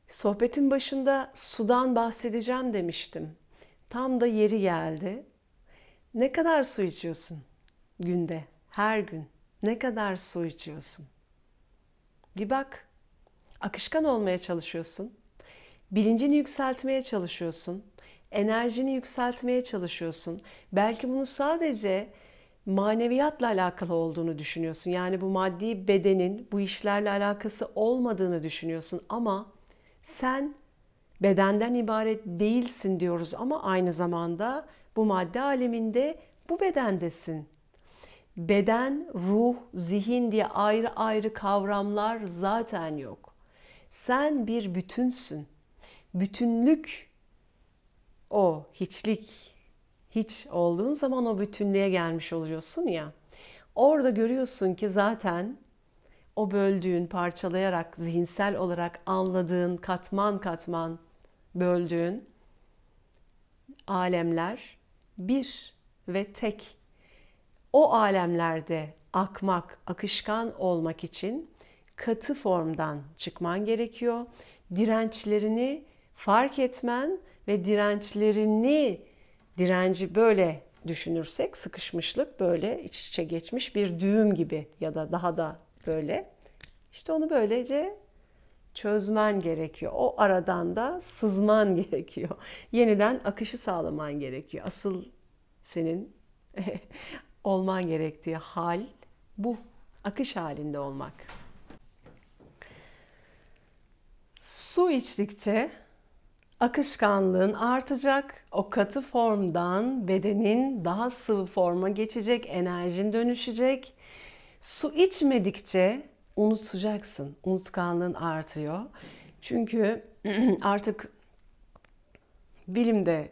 Sohbetin başında sudan bahsedeceğim demiştim. Tam da yeri geldi. Ne kadar su içiyorsun günde, her gün? Ne kadar su içiyorsun? Bir bak. Akışkan olmaya çalışıyorsun. Bilincini yükseltmeye çalışıyorsun. Enerjini yükseltmeye çalışıyorsun. Belki bunu sadece maneviyatla alakalı olduğunu düşünüyorsun. Yani bu maddi bedenin bu işlerle alakası olmadığını düşünüyorsun ama sen bedenden ibaret değilsin diyoruz ama aynı zamanda bu madde aleminde bu bedendesin. Beden, ruh, zihin diye ayrı ayrı kavramlar zaten yok. Sen bir bütünsün. Bütünlük o hiçlik hiç olduğun zaman o bütünlüğe gelmiş oluyorsun ya. Orada görüyorsun ki zaten o böldüğün, parçalayarak, zihinsel olarak anladığın, katman katman böldüğün alemler bir ve tek. O alemlerde akmak, akışkan olmak için katı formdan çıkman gerekiyor. Dirençlerini fark etmen ve dirençlerini direnci böyle düşünürsek sıkışmışlık böyle iç içe geçmiş bir düğüm gibi ya da daha da böyle. işte onu böylece çözmen gerekiyor. O aradan da sızman <laughs> gerekiyor. Yeniden akışı sağlaman gerekiyor. Asıl senin <laughs> olman gerektiği hal bu. Akış halinde olmak. Su içtikçe akışkanlığın artacak. O katı formdan bedenin daha sıvı forma geçecek, enerjin dönüşecek. Su içmedikçe unutacaksın. Unutkanlığın artıyor. Çünkü <clears throat> artık bilim de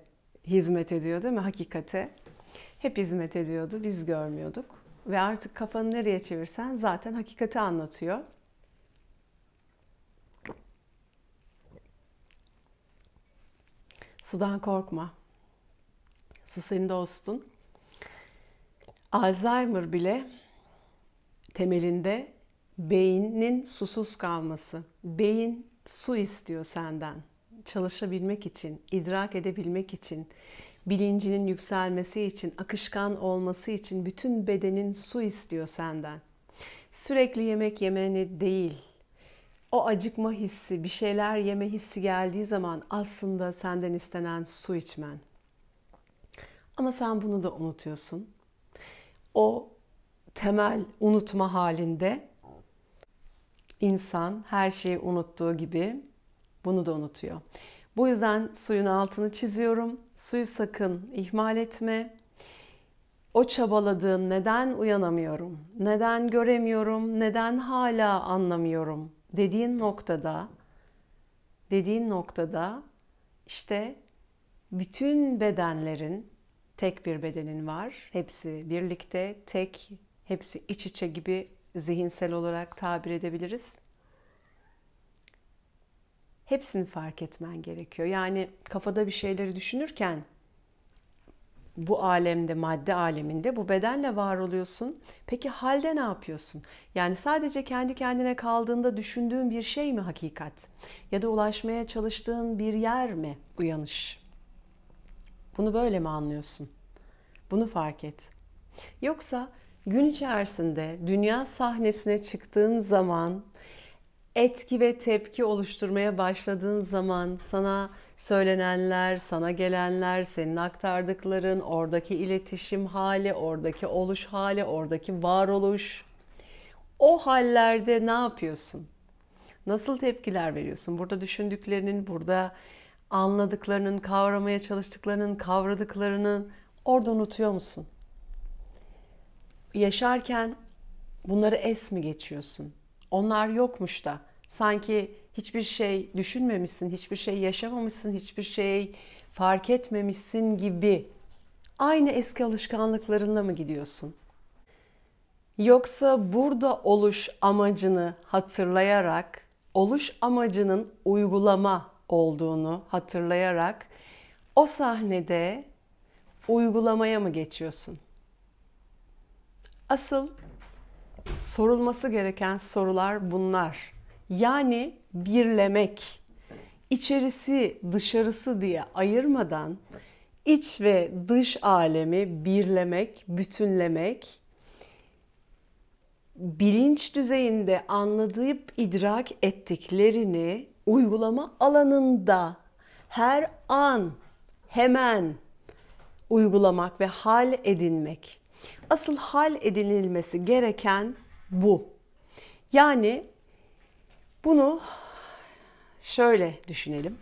hizmet ediyor değil mi hakikate? Hep hizmet ediyordu, biz görmüyorduk. Ve artık kafanı nereye çevirsen zaten hakikati anlatıyor. Sudan korkma. Su senin dostun. Alzheimer bile temelinde beynin susuz kalması. Beyin su istiyor senden. Çalışabilmek için, idrak edebilmek için, bilincinin yükselmesi için, akışkan olması için bütün bedenin su istiyor senden. Sürekli yemek yemeni değil, o acıkma hissi, bir şeyler yeme hissi geldiği zaman aslında senden istenen su içmen. Ama sen bunu da unutuyorsun. O temel unutma halinde insan her şeyi unuttuğu gibi bunu da unutuyor. Bu yüzden suyun altını çiziyorum. Suyu sakın ihmal etme. O çabaladığın neden uyanamıyorum? Neden göremiyorum? Neden hala anlamıyorum? dediğin noktada dediğin noktada işte bütün bedenlerin tek bir bedenin var. Hepsi birlikte, tek, hepsi iç içe gibi zihinsel olarak tabir edebiliriz. Hepsini fark etmen gerekiyor. Yani kafada bir şeyleri düşünürken bu alemde, madde aleminde bu bedenle var oluyorsun. Peki halde ne yapıyorsun? Yani sadece kendi kendine kaldığında düşündüğün bir şey mi hakikat? Ya da ulaşmaya çalıştığın bir yer mi uyanış? Bunu böyle mi anlıyorsun? Bunu fark et. Yoksa gün içerisinde dünya sahnesine çıktığın zaman etki ve tepki oluşturmaya başladığın zaman sana söylenenler, sana gelenler, senin aktardıkların, oradaki iletişim hali, oradaki oluş hali, oradaki varoluş. O hallerde ne yapıyorsun? Nasıl tepkiler veriyorsun? Burada düşündüklerinin, burada anladıklarının, kavramaya çalıştıklarının, kavradıklarının orada unutuyor musun? Yaşarken bunları es mi geçiyorsun? Onlar yokmuş da sanki hiçbir şey düşünmemişsin, hiçbir şey yaşamamışsın, hiçbir şey fark etmemişsin gibi aynı eski alışkanlıklarınla mı gidiyorsun? Yoksa burada oluş amacını hatırlayarak, oluş amacının uygulama olduğunu hatırlayarak o sahnede uygulamaya mı geçiyorsun? Asıl sorulması gereken sorular bunlar. Yani birlemek, içerisi dışarısı diye ayırmadan iç ve dış alemi birlemek, bütünlemek, bilinç düzeyinde anlayıp idrak ettiklerini uygulama alanında her an hemen uygulamak ve hal edinmek. Asıl hal edinilmesi gereken bu. Yani bunu şöyle düşünelim.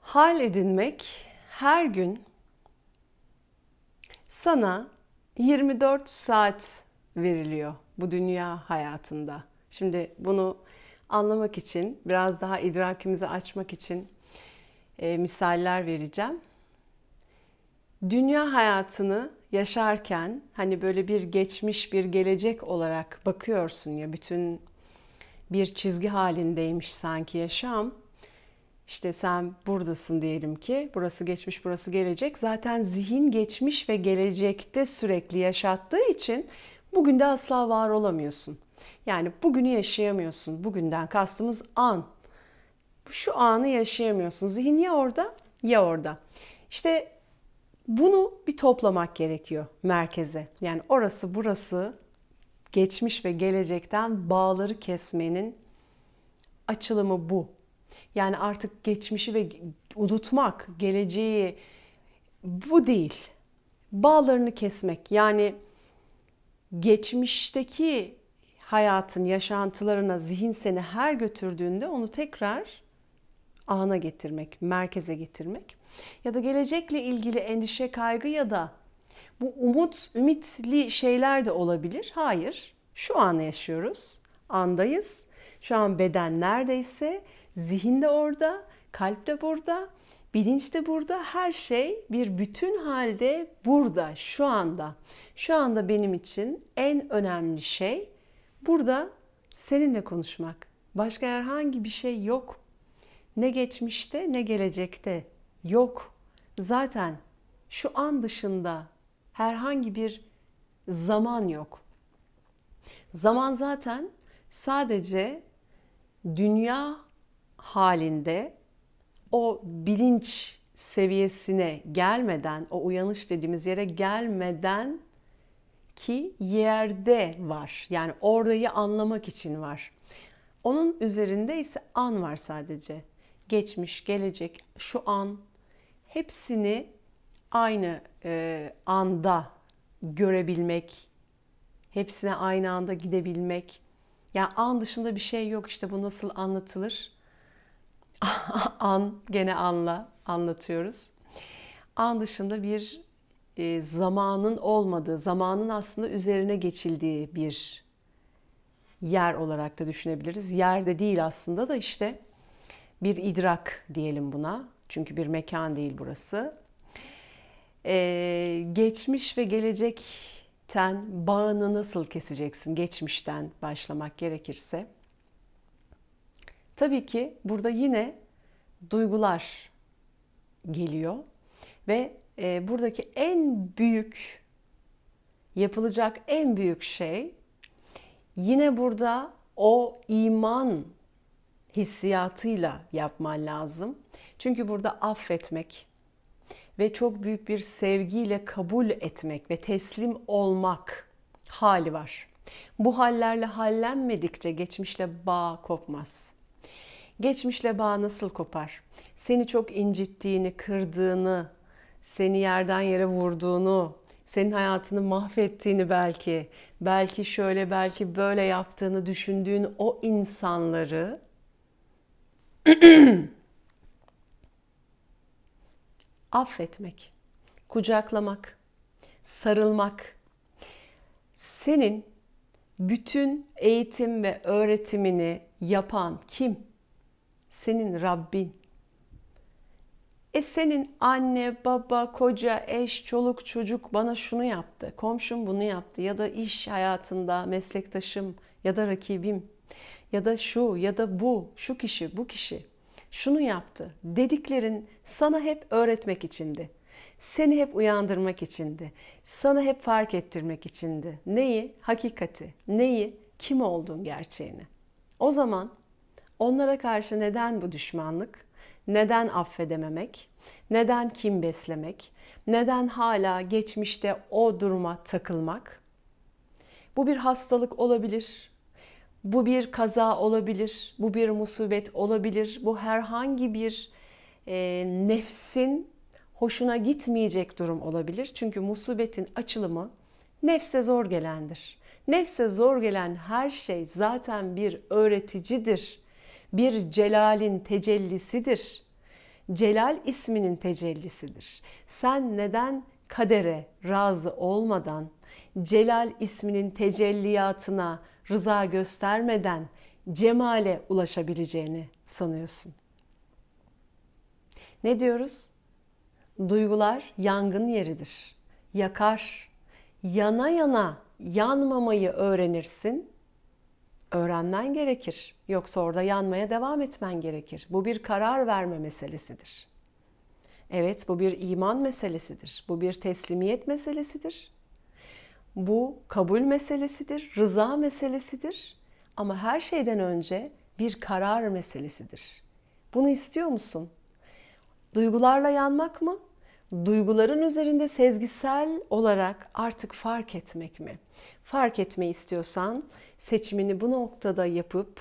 Hal edinmek her gün sana 24 saat veriliyor bu dünya hayatında. Şimdi bunu anlamak için, biraz daha idrakimizi açmak için e, misaller vereceğim. Dünya hayatını yaşarken hani böyle bir geçmiş bir gelecek olarak bakıyorsun ya bütün bir çizgi halindeymiş sanki yaşam. İşte sen buradasın diyelim ki burası geçmiş burası gelecek. Zaten zihin geçmiş ve gelecekte sürekli yaşattığı için bugün de asla var olamıyorsun. Yani bugünü yaşayamıyorsun. Bugünden kastımız an. Şu anı yaşayamıyorsun. Zihin ya orada ya orada. İşte bunu bir toplamak gerekiyor merkeze. Yani orası burası geçmiş ve gelecekten bağları kesmenin açılımı bu. Yani artık geçmişi ve unutmak, geleceği bu değil. Bağlarını kesmek. Yani geçmişteki hayatın, yaşantılarına zihin seni her götürdüğünde onu tekrar ana getirmek, merkeze getirmek ya da gelecekle ilgili endişe, kaygı ya da bu umut, ümitli şeyler de olabilir. Hayır. Şu an yaşıyoruz. Andayız. Şu an beden neredeyse, zihin de orada, kalp de burada, bilinç de burada. Her şey bir bütün halde burada, şu anda. Şu anda benim için en önemli şey burada seninle konuşmak. Başka herhangi bir şey yok. Ne geçmişte ne gelecekte yok. Zaten şu an dışında herhangi bir zaman yok. Zaman zaten sadece dünya halinde o bilinç seviyesine gelmeden, o uyanış dediğimiz yere gelmeden ki yerde var. Yani orayı anlamak için var. Onun üzerinde ise an var sadece. Geçmiş, gelecek, şu an, hepsini aynı e, anda görebilmek, hepsine aynı anda gidebilmek. Ya yani an dışında bir şey yok işte bu nasıl anlatılır? <laughs> an gene anla anlatıyoruz. An dışında bir e, zamanın olmadığı, zamanın aslında üzerine geçildiği bir yer olarak da düşünebiliriz. Yerde değil aslında da işte bir idrak diyelim buna. Çünkü bir mekan değil burası. Ee, geçmiş ve gelecekten bağını nasıl keseceksin? Geçmişten başlamak gerekirse. Tabii ki burada yine duygular geliyor ve e, buradaki en büyük yapılacak en büyük şey yine burada o iman hissiyatıyla yapman lazım. Çünkü burada affetmek ve çok büyük bir sevgiyle kabul etmek ve teslim olmak hali var. Bu hallerle hallenmedikçe geçmişle bağ kopmaz. Geçmişle bağ nasıl kopar? Seni çok incittiğini, kırdığını, seni yerden yere vurduğunu, senin hayatını mahvettiğini belki, belki şöyle belki böyle yaptığını düşündüğün o insanları <clears throat> affetmek, kucaklamak, sarılmak. Senin bütün eğitim ve öğretimini yapan kim? Senin Rabbin. E senin anne, baba, koca, eş, çoluk, çocuk bana şunu yaptı, komşum bunu yaptı ya da iş hayatında meslektaşım ya da rakibim ya da şu ya da bu, şu kişi, bu kişi şunu yaptı dediklerin sana hep öğretmek içindi. Seni hep uyandırmak içindi. Sana hep fark ettirmek içindi. Neyi? Hakikati. Neyi? Kim olduğun gerçeğini. O zaman onlara karşı neden bu düşmanlık? Neden affedememek? Neden kim beslemek? Neden hala geçmişte o duruma takılmak? Bu bir hastalık olabilir. Bu bir kaza olabilir, bu bir musibet olabilir, bu herhangi bir e, nefsin hoşuna gitmeyecek durum olabilir. Çünkü musibetin açılımı nefse zor gelendir. Nefse zor gelen her şey zaten bir öğreticidir. Bir celalin tecellisidir. Celal isminin tecellisidir. Sen neden kadere razı olmadan Celal isminin tecelliyatına rıza göstermeden cemale ulaşabileceğini sanıyorsun. Ne diyoruz? Duygular yangın yeridir. Yakar. Yana yana yanmamayı öğrenirsin. Öğrenmen gerekir. Yoksa orada yanmaya devam etmen gerekir. Bu bir karar verme meselesidir. Evet, bu bir iman meselesidir. Bu bir teslimiyet meselesidir. Bu kabul meselesidir, rıza meselesidir ama her şeyden önce bir karar meselesidir. Bunu istiyor musun? Duygularla yanmak mı? Duyguların üzerinde sezgisel olarak artık fark etmek mi? Fark etme istiyorsan seçimini bu noktada yapıp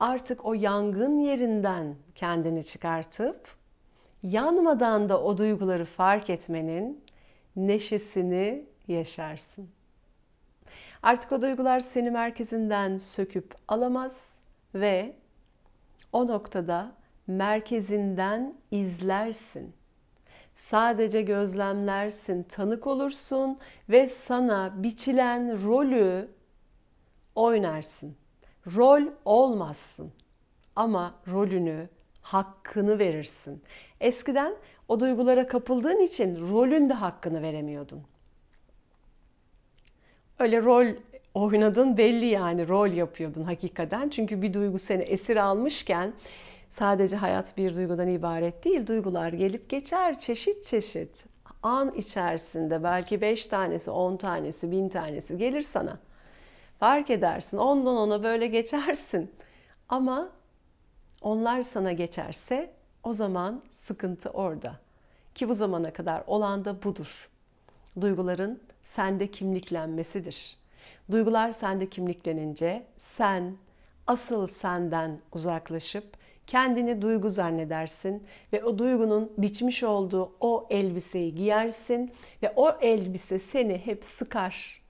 artık o yangın yerinden kendini çıkartıp yanmadan da o duyguları fark etmenin neşesini yaşarsın. Artık o duygular seni merkezinden söküp alamaz ve o noktada merkezinden izlersin. Sadece gözlemlersin, tanık olursun ve sana biçilen rolü oynarsın. Rol olmazsın ama rolünü, hakkını verirsin. Eskiden o duygulara kapıldığın için rolün de hakkını veremiyordun öyle rol oynadın belli yani rol yapıyordun hakikaten. Çünkü bir duygu seni esir almışken sadece hayat bir duygudan ibaret değil. Duygular gelip geçer çeşit çeşit. An içerisinde belki beş tanesi, on tanesi, bin tanesi gelir sana. Fark edersin. Ondan ona böyle geçersin. Ama onlar sana geçerse o zaman sıkıntı orada. Ki bu zamana kadar olan da budur. Duyguların sende kimliklenmesidir. Duygular sende kimliklenince sen asıl senden uzaklaşıp kendini duygu zannedersin ve o duygunun biçmiş olduğu o elbiseyi giyersin ve o elbise seni hep sıkar.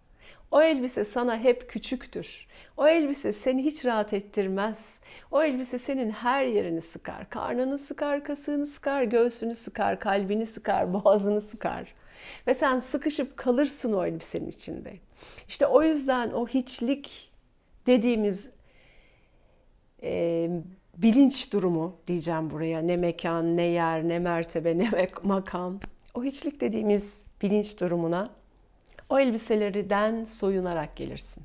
O elbise sana hep küçüktür. O elbise seni hiç rahat ettirmez. O elbise senin her yerini sıkar. Karnını sıkar, kasığını sıkar, göğsünü sıkar, kalbini sıkar, <laughs> boğazını sıkar. Ve sen sıkışıp kalırsın o elbisenin içinde. İşte o yüzden o hiçlik dediğimiz e, bilinç durumu diyeceğim buraya. Ne mekan, ne yer, ne mertebe, ne makam. O hiçlik dediğimiz bilinç durumuna o elbiselerden soyunarak gelirsin.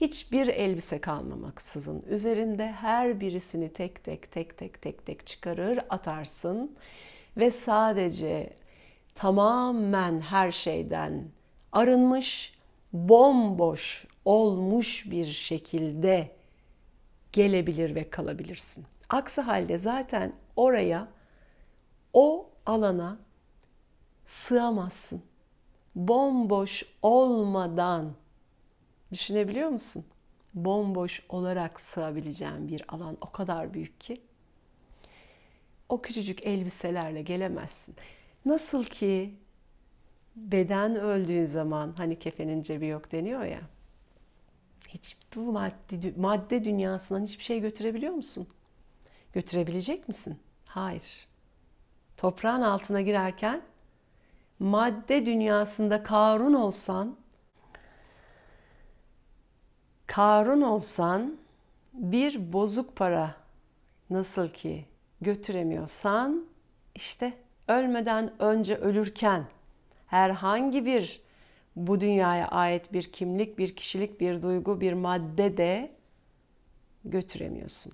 Hiçbir elbise kalmamaksızın üzerinde her birisini tek tek tek tek tek tek çıkarır atarsın ve sadece tamamen her şeyden arınmış, bomboş olmuş bir şekilde gelebilir ve kalabilirsin. Aksi halde zaten oraya, o alana sığamazsın. Bomboş olmadan düşünebiliyor musun? Bomboş olarak sığabileceğin bir alan o kadar büyük ki o küçücük elbiselerle gelemezsin. Nasıl ki beden öldüğün zaman hani kefenin cebi yok deniyor ya. Hiç bu maddi madde dünyasından hiçbir şey götürebiliyor musun? Götürebilecek misin? Hayır. Toprağın altına girerken madde dünyasında Karun olsan Karun olsan bir bozuk para nasıl ki götüremiyorsan işte ölmeden önce ölürken herhangi bir bu dünyaya ait bir kimlik, bir kişilik, bir duygu, bir madde de götüremiyorsun.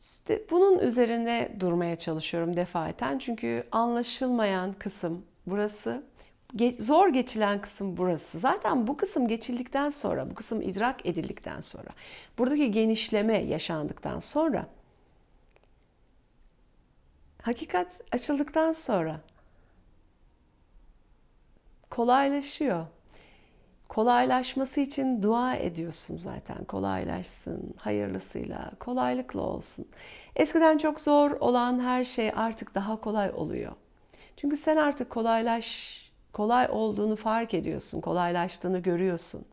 İşte bunun üzerine durmaya çalışıyorum defaten. Çünkü anlaşılmayan kısım burası, zor geçilen kısım burası. Zaten bu kısım geçildikten sonra, bu kısım idrak edildikten sonra, buradaki genişleme yaşandıktan sonra Hakikat açıldıktan sonra kolaylaşıyor. Kolaylaşması için dua ediyorsun zaten. Kolaylaşsın, hayırlısıyla, kolaylıkla olsun. Eskiden çok zor olan her şey artık daha kolay oluyor. Çünkü sen artık kolaylaş kolay olduğunu fark ediyorsun, kolaylaştığını görüyorsun.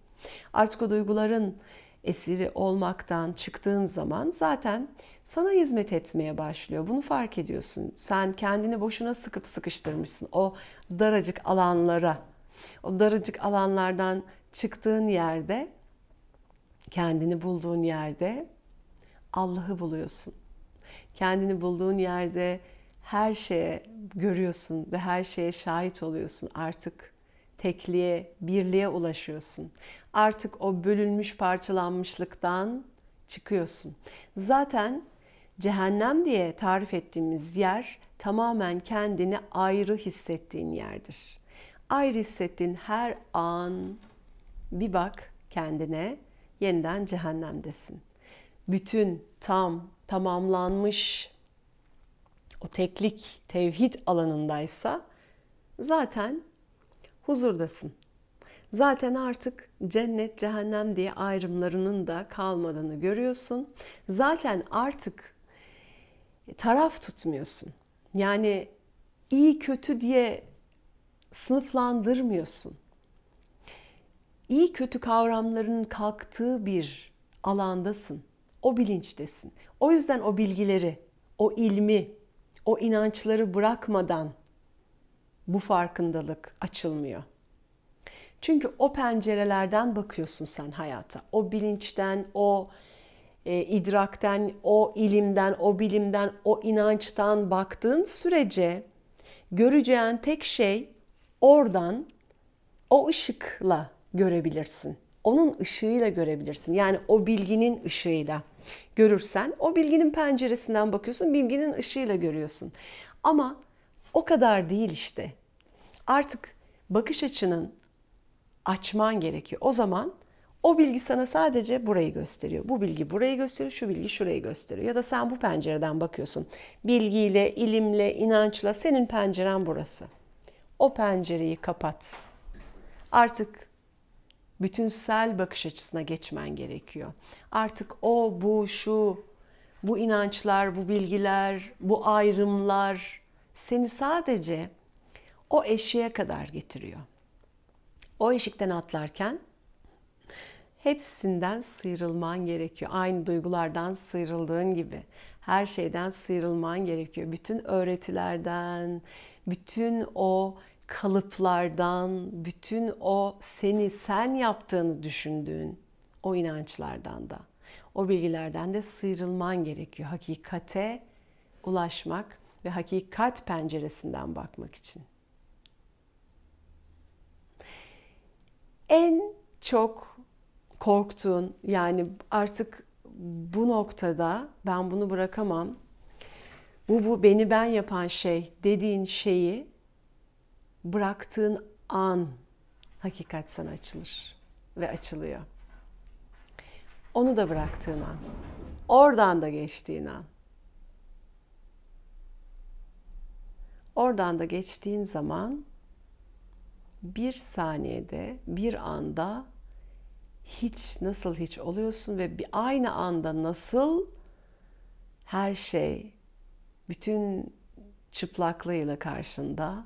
Artık o duyguların esiri olmaktan çıktığın zaman zaten sana hizmet etmeye başlıyor. Bunu fark ediyorsun. Sen kendini boşuna sıkıp sıkıştırmışsın o daracık alanlara. O daracık alanlardan çıktığın yerde, kendini bulduğun yerde Allah'ı buluyorsun. Kendini bulduğun yerde her şeye görüyorsun ve her şeye şahit oluyorsun. Artık tekliğe, birliğe ulaşıyorsun. Artık o bölünmüş parçalanmışlıktan çıkıyorsun. Zaten cehennem diye tarif ettiğimiz yer tamamen kendini ayrı hissettiğin yerdir. Ayrı hissettiğin her an bir bak kendine yeniden cehennemdesin. Bütün, tam, tamamlanmış o teklik, tevhid alanındaysa zaten huzurdasın. Zaten artık cennet cehennem diye ayrımlarının da kalmadığını görüyorsun. Zaten artık taraf tutmuyorsun. Yani iyi kötü diye sınıflandırmıyorsun. İyi kötü kavramlarının kalktığı bir alandasın. O bilinçtesin. O yüzden o bilgileri, o ilmi, o inançları bırakmadan bu farkındalık açılmıyor. Çünkü o pencerelerden bakıyorsun sen hayata. O bilinçten, o e, idrakten, o ilimden, o bilimden, o inançtan baktığın sürece göreceğin tek şey oradan o ışıkla görebilirsin. Onun ışığıyla görebilirsin. Yani o bilginin ışığıyla görürsen o bilginin penceresinden bakıyorsun, bilginin ışığıyla görüyorsun. Ama o kadar değil işte artık bakış açının açman gerekiyor. O zaman o bilgi sana sadece burayı gösteriyor. Bu bilgi burayı gösteriyor, şu bilgi şurayı gösteriyor. Ya da sen bu pencereden bakıyorsun. Bilgiyle, ilimle, inançla senin penceren burası. O pencereyi kapat. Artık bütünsel bakış açısına geçmen gerekiyor. Artık o, bu, şu, bu inançlar, bu bilgiler, bu ayrımlar seni sadece o eşiğe kadar getiriyor. O eşikten atlarken hepsinden sıyrılman gerekiyor. Aynı duygulardan sıyrıldığın gibi her şeyden sıyrılman gerekiyor. Bütün öğretilerden, bütün o kalıplardan, bütün o seni sen yaptığını düşündüğün o inançlardan da, o bilgilerden de sıyrılman gerekiyor. Hakikate ulaşmak ve hakikat penceresinden bakmak için. en çok korktuğun yani artık bu noktada ben bunu bırakamam. Bu bu beni ben yapan şey dediğin şeyi bıraktığın an hakikat sana açılır ve açılıyor. Onu da bıraktığın an. Oradan da geçtiğin an. Oradan da geçtiğin zaman bir saniyede, bir anda hiç nasıl hiç oluyorsun ve bir aynı anda nasıl her şey bütün çıplaklığıyla karşında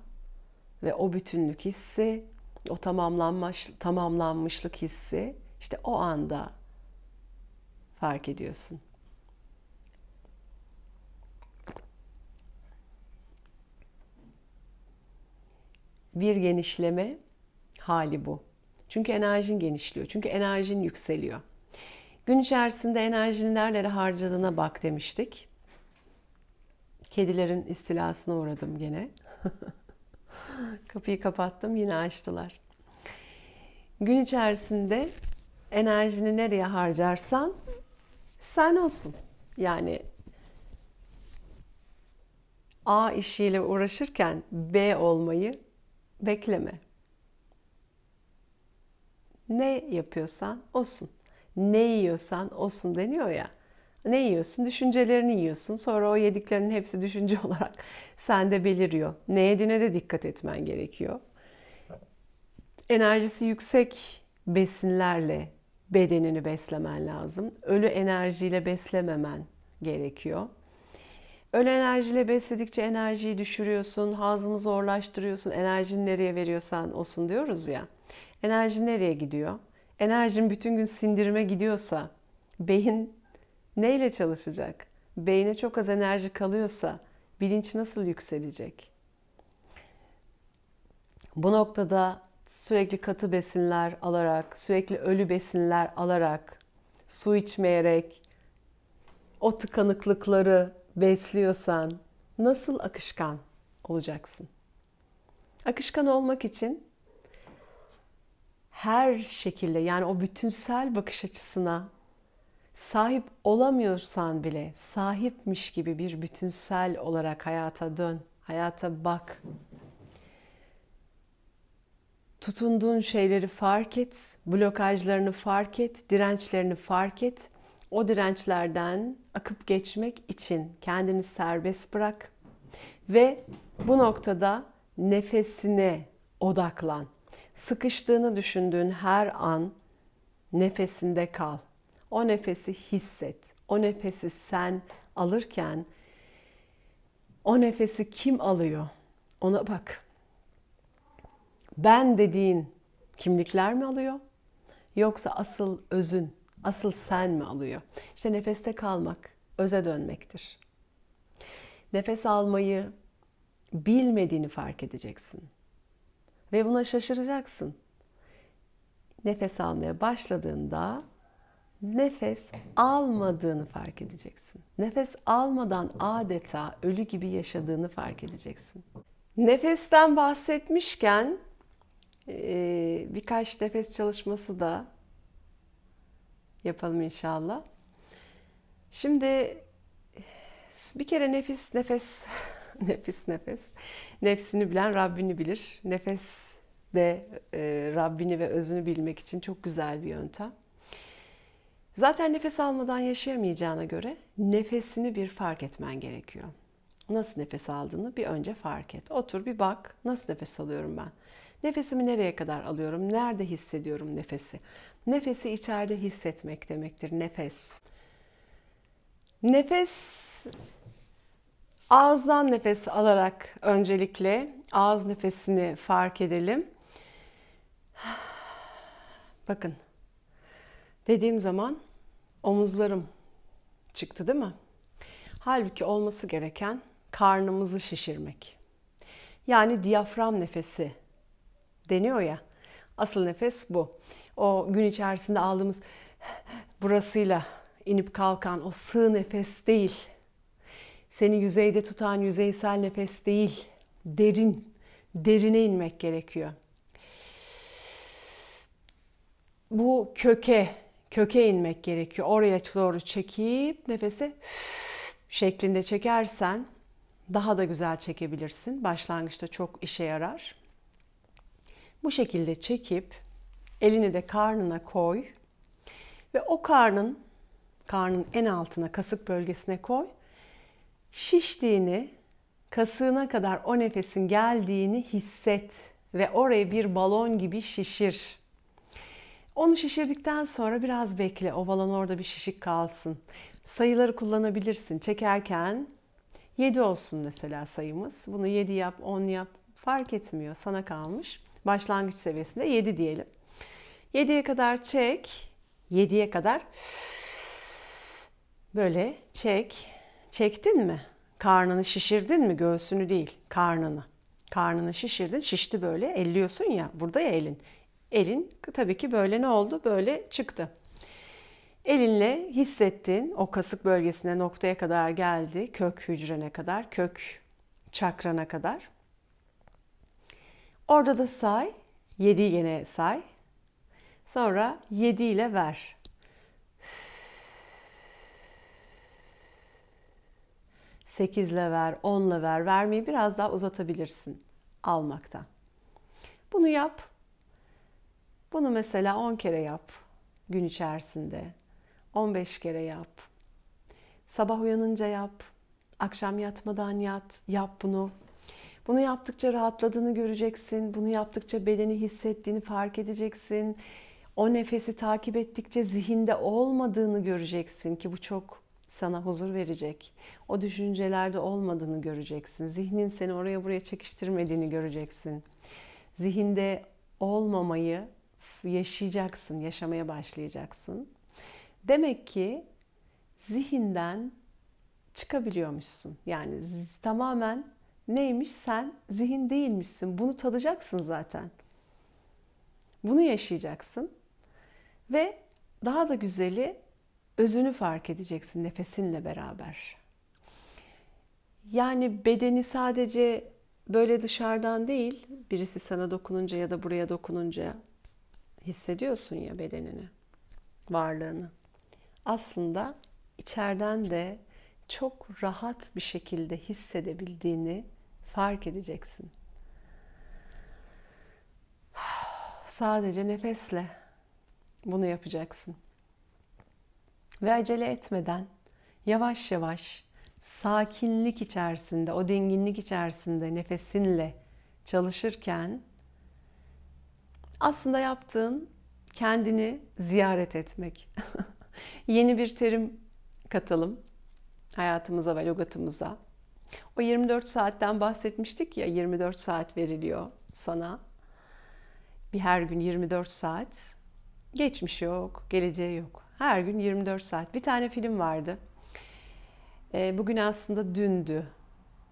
ve o bütünlük hissi, o tamamlanmış tamamlanmışlık hissi işte o anda fark ediyorsun. bir genişleme hali bu. Çünkü enerjin genişliyor. Çünkü enerjin yükseliyor. Gün içerisinde enerjini nerelere harcadığına bak demiştik. Kedilerin istilasına uğradım gene. <laughs> Kapıyı kapattım yine açtılar. Gün içerisinde enerjini nereye harcarsan sen olsun. Yani A işiyle uğraşırken B olmayı bekleme. Ne yapıyorsan olsun. Ne yiyorsan olsun deniyor ya. Ne yiyorsun? Düşüncelerini yiyorsun. Sonra o yediklerinin hepsi düşünce <laughs> olarak sende beliriyor. Ne yediğine de dikkat etmen gerekiyor. Enerjisi yüksek besinlerle bedenini beslemen lazım. Ölü enerjiyle beslememen gerekiyor. Ön enerjiyle besledikçe enerjiyi düşürüyorsun, hazmı zorlaştırıyorsun, enerjini nereye veriyorsan olsun diyoruz ya. Enerji nereye gidiyor? Enerjin bütün gün sindirime gidiyorsa, beyin neyle çalışacak? Beyne çok az enerji kalıyorsa bilinç nasıl yükselecek? Bu noktada sürekli katı besinler alarak, sürekli ölü besinler alarak, su içmeyerek, o tıkanıklıkları besliyorsan nasıl akışkan olacaksın? Akışkan olmak için her şekilde yani o bütünsel bakış açısına sahip olamıyorsan bile sahipmiş gibi bir bütünsel olarak hayata dön, hayata bak. Tutunduğun şeyleri fark et, blokajlarını fark et, dirençlerini fark et o dirençlerden akıp geçmek için kendini serbest bırak ve bu noktada nefesine odaklan. Sıkıştığını düşündüğün her an nefesinde kal. O nefesi hisset. O nefesi sen alırken o nefesi kim alıyor? Ona bak. Ben dediğin kimlikler mi alıyor? Yoksa asıl özün asıl sen mi alıyor? İşte nefeste kalmak, öze dönmektir. Nefes almayı bilmediğini fark edeceksin. Ve buna şaşıracaksın. Nefes almaya başladığında nefes almadığını fark edeceksin. Nefes almadan adeta ölü gibi yaşadığını fark edeceksin. Nefesten bahsetmişken birkaç nefes çalışması da Yapalım inşallah. Şimdi bir kere nefis nefes <laughs> nefis nefes nefsini bilen Rabbini bilir. Nefes de e, Rabbini ve özünü bilmek için çok güzel bir yöntem. Zaten nefes almadan yaşayamayacağına göre nefesini bir fark etmen gerekiyor. Nasıl nefes aldığını bir önce fark et. Otur bir bak nasıl nefes alıyorum ben. Nefesimi nereye kadar alıyorum? Nerede hissediyorum nefesi? Nefesi içeride hissetmek demektir. Nefes. Nefes ağızdan nefes alarak öncelikle ağız nefesini fark edelim. Bakın. Dediğim zaman omuzlarım çıktı değil mi? Halbuki olması gereken karnımızı şişirmek. Yani diyafram nefesi deniyor ya. Asıl nefes bu. O gün içerisinde aldığımız burasıyla inip kalkan o sığ nefes değil. Seni yüzeyde tutan yüzeysel nefes değil. Derin, derine inmek gerekiyor. Bu köke, köke inmek gerekiyor. Oraya doğru çekip nefesi şeklinde çekersen daha da güzel çekebilirsin. Başlangıçta çok işe yarar. Bu şekilde çekip elini de karnına koy ve o karnın karnın en altına kasık bölgesine koy. Şiştiğini kasığına kadar o nefesin geldiğini hisset ve oraya bir balon gibi şişir. Onu şişirdikten sonra biraz bekle. O balon orada bir şişik kalsın. Sayıları kullanabilirsin. Çekerken 7 olsun mesela sayımız. Bunu 7 yap, 10 yap fark etmiyor. Sana kalmış. Başlangıç seviyesinde 7 diyelim. 7'ye kadar çek. 7'ye kadar böyle çek. Çektin mi? Karnını şişirdin mi? Göğsünü değil, karnını. Karnını şişirdin, şişti böyle. Elliyorsun ya, burada ya elin. Elin tabii ki böyle ne oldu? Böyle çıktı. Elinle hissettin. O kasık bölgesine noktaya kadar geldi. Kök hücrene kadar, kök çakrana kadar. Orada da say. 7'yi yine say. Sonra 7 ile ver. Sekizle ver, onla ver. Vermeyi biraz daha uzatabilirsin almaktan. Bunu yap. Bunu mesela 10 kere yap gün içerisinde. 15 kere yap. Sabah uyanınca yap. Akşam yatmadan yat. Yap bunu. Bunu yaptıkça rahatladığını göreceksin. Bunu yaptıkça bedeni hissettiğini fark edeceksin. O nefesi takip ettikçe zihinde olmadığını göreceksin ki bu çok sana huzur verecek. O düşüncelerde olmadığını göreceksin. Zihnin seni oraya buraya çekiştirmediğini göreceksin. Zihinde olmamayı yaşayacaksın, yaşamaya başlayacaksın. Demek ki zihinden çıkabiliyormuşsun. Yani tamamen neymiş? Sen zihin değilmişsin. Bunu tadacaksın zaten. Bunu yaşayacaksın. Ve daha da güzeli özünü fark edeceksin nefesinle beraber. Yani bedeni sadece böyle dışarıdan değil, birisi sana dokununca ya da buraya dokununca hissediyorsun ya bedenini, varlığını. Aslında içeriden de çok rahat bir şekilde hissedebildiğini fark edeceksin. Sadece nefesle bunu yapacaksın. Ve acele etmeden yavaş yavaş sakinlik içerisinde, o dinginlik içerisinde nefesinle çalışırken aslında yaptığın kendini ziyaret etmek. <laughs> Yeni bir terim katalım hayatımıza ve logatımıza. O 24 saatten bahsetmiştik ya 24 saat veriliyor sana. Bir her gün 24 saat. Geçmiş yok, geleceği yok. Her gün 24 saat. Bir tane film vardı. E, bugün aslında dündü.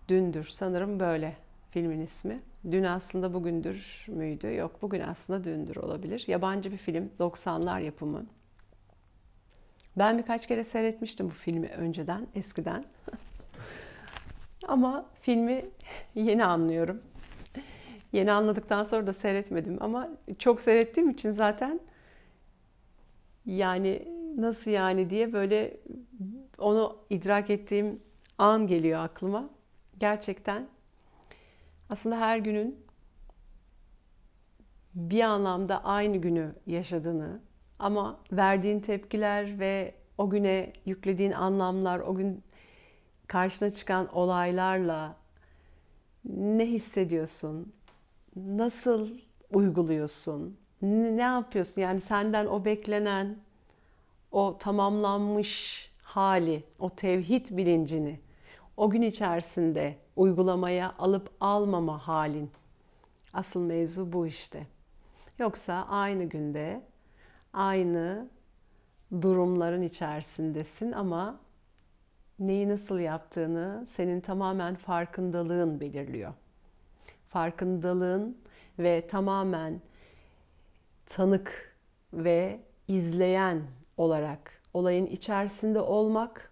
Dündür sanırım böyle filmin ismi. Dün aslında bugündür müydü? Yok bugün aslında dündür olabilir. Yabancı bir film 90'lar yapımı. Ben birkaç kere seyretmiştim bu filmi önceden, eskiden. <laughs> Ama filmi <laughs> yeni anlıyorum. Yeni anladıktan sonra da seyretmedim ama çok seyrettiğim için zaten yani nasıl yani diye böyle onu idrak ettiğim an geliyor aklıma. Gerçekten aslında her günün bir anlamda aynı günü yaşadığını ama verdiğin tepkiler ve o güne yüklediğin anlamlar, o gün karşına çıkan olaylarla ne hissediyorsun? Nasıl uyguluyorsun? Ne yapıyorsun? Yani senden o beklenen o tamamlanmış hali, o tevhid bilincini o gün içerisinde uygulamaya alıp almama halin. Asıl mevzu bu işte. Yoksa aynı günde aynı durumların içerisindesin ama neyi nasıl yaptığını senin tamamen farkındalığın belirliyor. Farkındalığın ve tamamen tanık ve izleyen olarak olayın içerisinde olmak,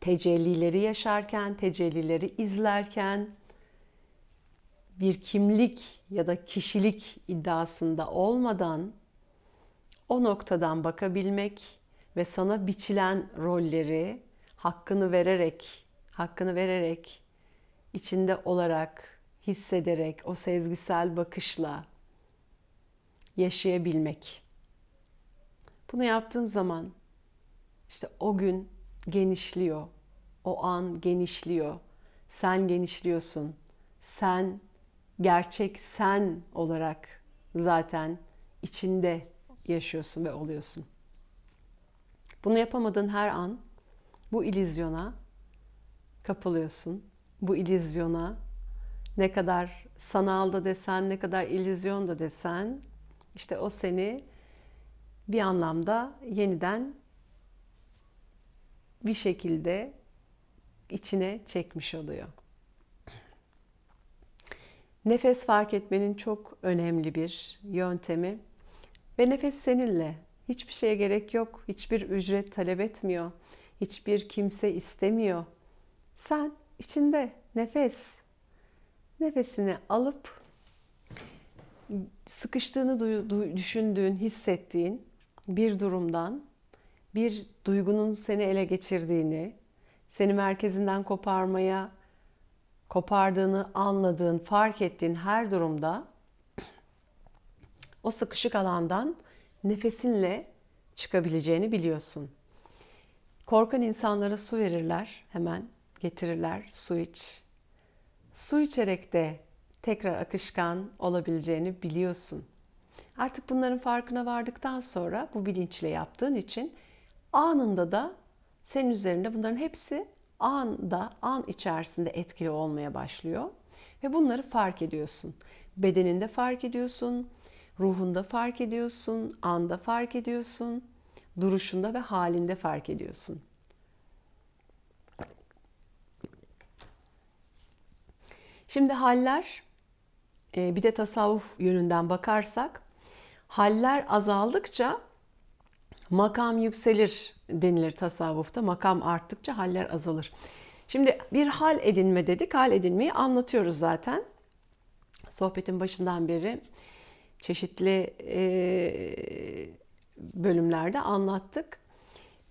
tecellileri yaşarken, tecellileri izlerken bir kimlik ya da kişilik iddiasında olmadan o noktadan bakabilmek ve sana biçilen rolleri hakkını vererek, hakkını vererek, içinde olarak, hissederek, o sezgisel bakışla yaşayabilmek. Bunu yaptığın zaman işte o gün genişliyor. O an genişliyor. Sen genişliyorsun. Sen gerçek sen olarak zaten içinde yaşıyorsun ve oluyorsun. Bunu yapamadığın her an bu ilizyona kapılıyorsun. Bu ilizyona ne kadar sanal da desen, ne kadar ilizyon da desen işte o seni bir anlamda yeniden bir şekilde içine çekmiş oluyor. Nefes fark etmenin çok önemli bir yöntemi ve nefes seninle. Hiçbir şeye gerek yok, hiçbir ücret talep etmiyor hiçbir kimse istemiyor. Sen içinde nefes, nefesini alıp sıkıştığını düşündüğün, hissettiğin bir durumdan, bir duygunun seni ele geçirdiğini, seni merkezinden koparmaya kopardığını anladığın, fark ettiğin her durumda o sıkışık alandan nefesinle çıkabileceğini biliyorsun. Korkan insanlara su verirler, hemen getirirler, su iç. Su içerek de tekrar akışkan olabileceğini biliyorsun. Artık bunların farkına vardıktan sonra bu bilinçle yaptığın için anında da senin üzerinde bunların hepsi anda, an içerisinde etkili olmaya başlıyor. Ve bunları fark ediyorsun. Bedeninde fark ediyorsun, ruhunda fark ediyorsun, anda fark ediyorsun duruşunda ve halinde fark ediyorsun. Şimdi haller e, bir de tasavvuf yönünden bakarsak haller azaldıkça makam yükselir denilir tasavvufta. Makam arttıkça haller azalır. Şimdi bir hal edinme dedik. Hal edinmeyi anlatıyoruz zaten. Sohbetin başından beri çeşitli e, bölümlerde anlattık.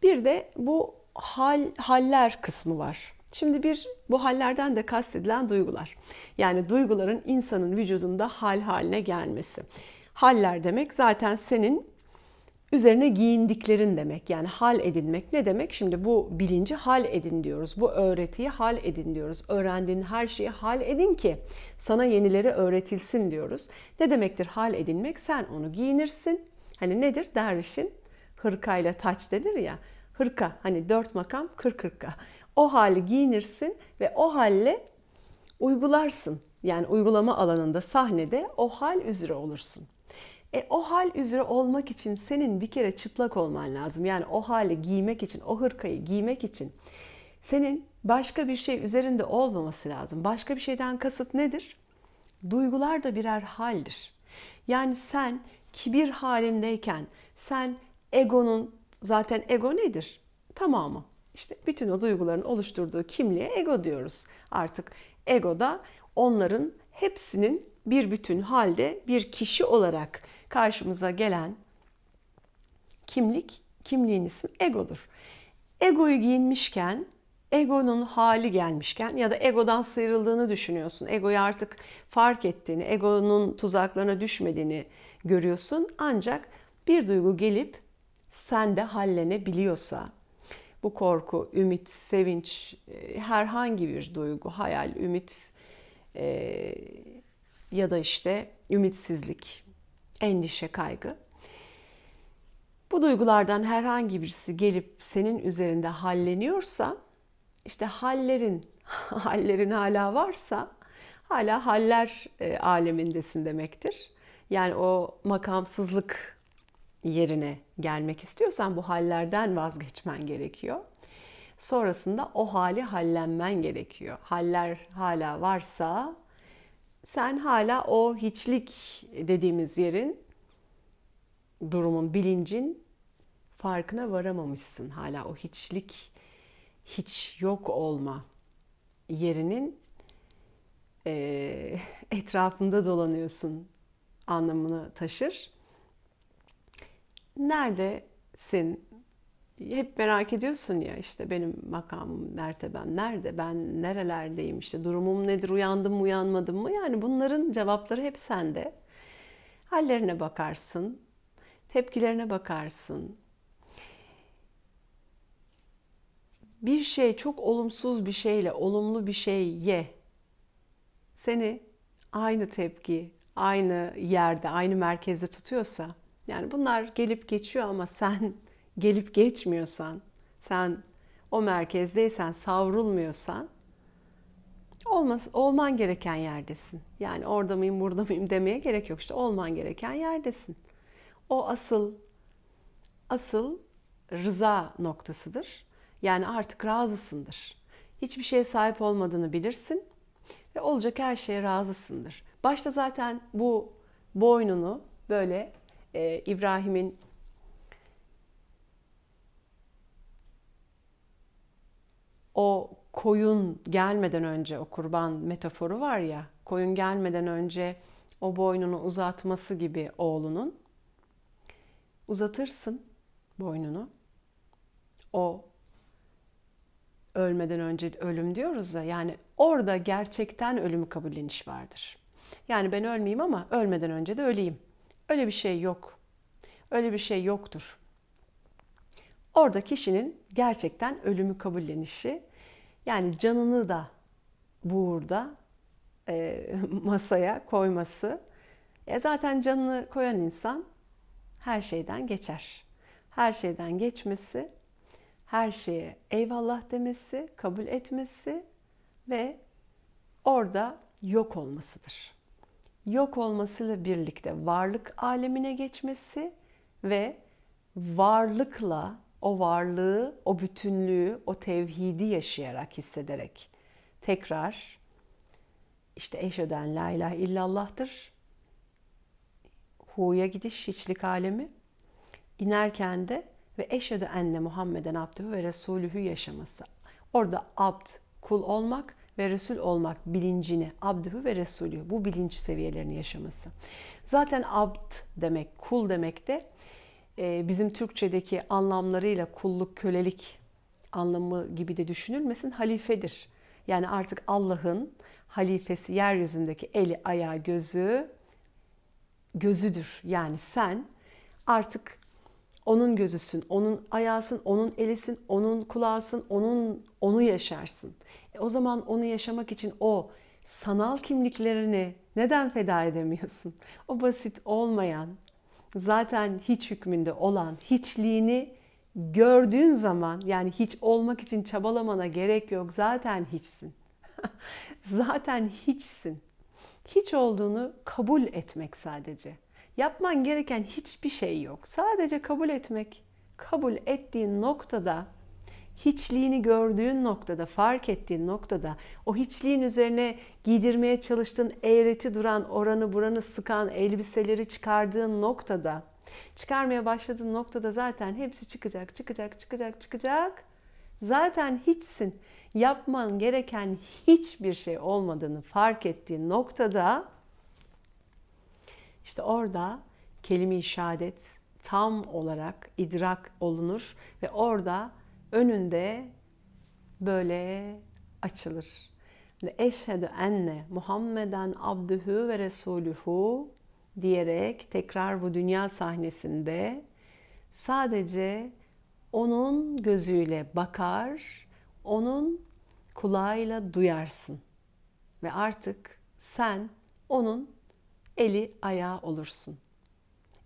Bir de bu hal haller kısmı var. Şimdi bir bu hallerden de kastedilen duygular. Yani duyguların insanın vücudunda hal haline gelmesi. Haller demek zaten senin üzerine giyindiklerin demek. Yani hal edinmek ne demek? Şimdi bu bilinci hal edin diyoruz. Bu öğretiyi hal edin diyoruz. Öğrendiğin her şeyi hal edin ki sana yenileri öğretilsin diyoruz. Ne demektir hal edinmek? Sen onu giyinirsin, Hani nedir? Dervişin hırkayla taç denir ya. Hırka hani dört makam kırk hırka. O hali giyinirsin ve o halle uygularsın. Yani uygulama alanında sahnede o hal üzere olursun. E, o hal üzere olmak için senin bir kere çıplak olman lazım. Yani o hali giymek için, o hırkayı giymek için senin başka bir şey üzerinde olmaması lazım. Başka bir şeyden kasıt nedir? Duygular da birer haldir. Yani sen kibir halindeyken sen egonun zaten ego nedir? Tamamı. İşte bütün o duyguların oluşturduğu kimliğe ego diyoruz. Artık ego da onların hepsinin bir bütün halde bir kişi olarak karşımıza gelen kimlik, kimliğin isim egodur. Egoyu giyinmişken, egonun hali gelmişken ya da egodan sıyrıldığını düşünüyorsun. Egoyu artık fark ettiğini, egonun tuzaklarına düşmediğini, görüyorsun. Ancak bir duygu gelip sende hallenebiliyorsa bu korku, ümit, sevinç, e, herhangi bir duygu, hayal, ümit e, ya da işte ümitsizlik, endişe, kaygı. Bu duygulardan herhangi birisi gelip senin üzerinde halleniyorsa, işte hallerin, <laughs> hallerin hala varsa, hala haller e, alemindesin demektir. Yani o makamsızlık yerine gelmek istiyorsan bu hallerden vazgeçmen gerekiyor. Sonrasında o hali hallenmen gerekiyor. Haller hala varsa sen hala o hiçlik dediğimiz yerin durumun, bilincin farkına varamamışsın. Hala o hiçlik, hiç yok olma yerinin e, etrafında dolanıyorsun anlamını taşır. Neredesin? Hep merak ediyorsun ya işte benim makamım, mertebem nerede? Ben nerelerdeyim? işte durumum nedir? Uyandım mı, uyanmadım mı? Yani bunların cevapları hep sende. Hallerine bakarsın, tepkilerine bakarsın. Bir şey çok olumsuz bir şeyle olumlu bir şey ye. Seni aynı tepki, aynı yerde, aynı merkezde tutuyorsa, yani bunlar gelip geçiyor ama sen <laughs> gelip geçmiyorsan, sen o merkezdeysen, savrulmuyorsan olmaz, olman gereken yerdesin. Yani orada mıyım, burada mıyım demeye gerek yok. İşte olman gereken yerdesin. O asıl asıl rıza noktasıdır. Yani artık razısındır. Hiçbir şeye sahip olmadığını bilirsin ve olacak her şeye razısındır. Başta zaten bu boynunu böyle e, İbrahim'in o koyun gelmeden önce o kurban metaforu var ya koyun gelmeden önce o boynunu uzatması gibi oğlunun uzatırsın boynunu o ölmeden önce ölüm diyoruz da yani orada gerçekten ölümü kabulleniş vardır. Yani ben ölmeyeyim ama ölmeden önce de öleyim. Öyle bir şey yok. Öyle bir şey yoktur. Orada kişinin gerçekten ölümü kabullenişi, yani canını da burada e, <laughs> masaya koyması. E zaten canını koyan insan her şeyden geçer. Her şeyden geçmesi, her şeye eyvallah demesi, kabul etmesi ve orada yok olmasıdır yok olmasıyla birlikte varlık alemine geçmesi ve varlıkla o varlığı, o bütünlüğü, o tevhidi yaşayarak hissederek tekrar işte eşöden la ilahe illallah'tır. Hu'ya gidiş, hiçlik alemi. İnerken de ve eşhedü enne Muhammeden abdühü ve resulühü yaşaması. Orada abd, kul olmak ve Resul olmak bilincini, abdühü ve Resulü bu bilinç seviyelerini yaşaması. Zaten abd demek, kul demek de e, bizim Türkçedeki anlamlarıyla kulluk, kölelik anlamı gibi de düşünülmesin, halifedir. Yani artık Allah'ın halifesi yeryüzündeki eli, ayağı, gözü gözüdür. Yani sen artık onun gözüsün, onun ayağısın, onun elisin, onun kulağısın, onun onu yaşarsın. E, o zaman onu yaşamak için o sanal kimliklerini neden feda edemiyorsun? O basit olmayan, zaten hiç hükmünde olan hiçliğini gördüğün zaman yani hiç olmak için çabalamana gerek yok. Zaten hiçsin. <laughs> zaten hiçsin. Hiç olduğunu kabul etmek sadece. Yapman gereken hiçbir şey yok. Sadece kabul etmek. Kabul ettiğin noktada hiçliğini gördüğün noktada, fark ettiğin noktada o hiçliğin üzerine giydirmeye çalıştığın eğreti duran, oranı buranı sıkan elbiseleri çıkardığın noktada, çıkarmaya başladığın noktada zaten hepsi çıkacak, çıkacak, çıkacak, çıkacak. Zaten hiçsin. Yapman gereken hiçbir şey olmadığını fark ettiğin noktada işte orada kelime-i şehadet tam olarak idrak olunur ve orada önünde böyle açılır. Eşhedü enne Muhammeden abdühü ve resulühü diyerek tekrar bu dünya sahnesinde sadece onun gözüyle bakar, onun kulağıyla duyarsın. Ve artık sen onun eli ayağı olursun.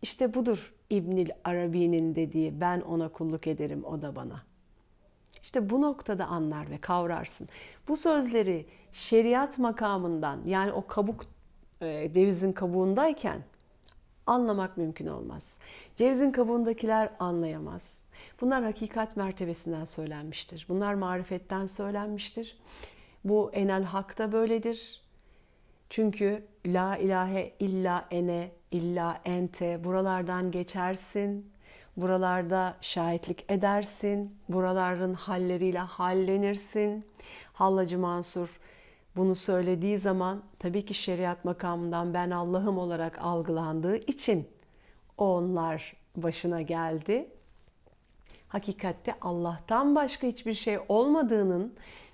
İşte budur İbnil Arabi'nin dediği ben ona kulluk ederim o da bana.'' İşte bu noktada anlar ve kavrarsın. Bu sözleri şeriat makamından yani o kabuk e, cevizin kabuğundayken anlamak mümkün olmaz. Cevizin kabuğundakiler anlayamaz. Bunlar hakikat mertebesinden söylenmiştir. Bunlar marifetten söylenmiştir. Bu enel hakta böyledir. Çünkü la ilahe illa ene illa ente buralardan geçersin Buralarda şahitlik edersin. Buraların halleriyle hallenirsin. Hallacı Mansur bunu söylediği zaman tabii ki şeriat makamından ben Allah'ım olarak algılandığı için onlar başına geldi. Hakikatte Allah'tan başka hiçbir şey olmadığının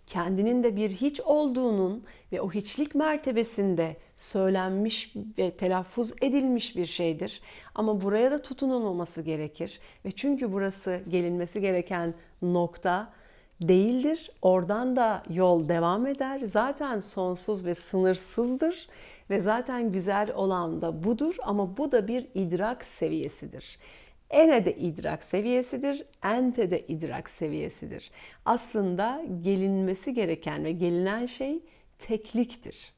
kendinin de bir hiç olduğunun ve o hiçlik mertebesinde söylenmiş ve telaffuz edilmiş bir şeydir. Ama buraya da tutunulmaması gerekir. Ve çünkü burası gelinmesi gereken nokta değildir. Oradan da yol devam eder. Zaten sonsuz ve sınırsızdır ve zaten güzel olan da budur ama bu da bir idrak seviyesidir. Ene de idrak seviyesidir, ente de idrak seviyesidir. Aslında gelinmesi gereken ve gelinen şey tekliktir.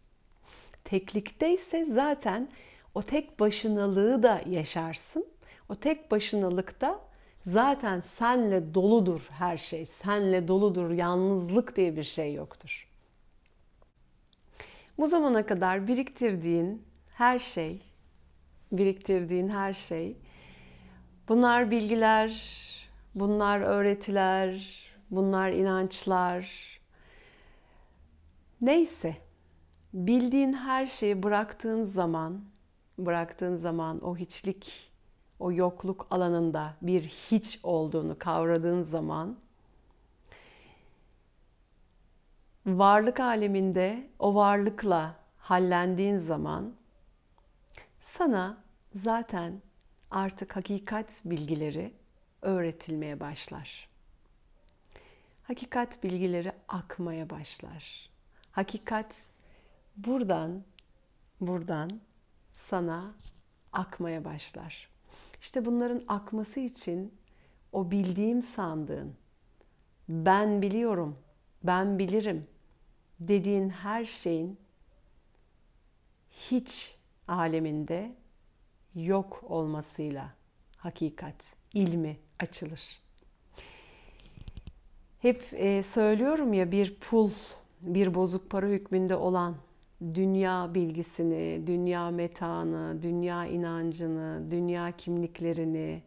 Teklikte ise zaten o tek başınalığı da yaşarsın. O tek başınalıkta zaten senle doludur her şey. Senle doludur, yalnızlık diye bir şey yoktur. Bu zamana kadar biriktirdiğin her şey, biriktirdiğin her şey Bunlar bilgiler, bunlar öğretiler, bunlar inançlar. Neyse, bildiğin her şeyi bıraktığın zaman, bıraktığın zaman o hiçlik, o yokluk alanında bir hiç olduğunu kavradığın zaman varlık aleminde o varlıkla hallendiğin zaman sana zaten artık hakikat bilgileri öğretilmeye başlar. Hakikat bilgileri akmaya başlar. Hakikat buradan buradan sana akmaya başlar. İşte bunların akması için o bildiğim sandığın ben biliyorum, ben bilirim dediğin her şeyin hiç aleminde yok olmasıyla hakikat, ilmi açılır. Hep e, söylüyorum ya bir pul, bir bozuk para hükmünde olan dünya bilgisini, dünya metanı, dünya inancını, dünya kimliklerini,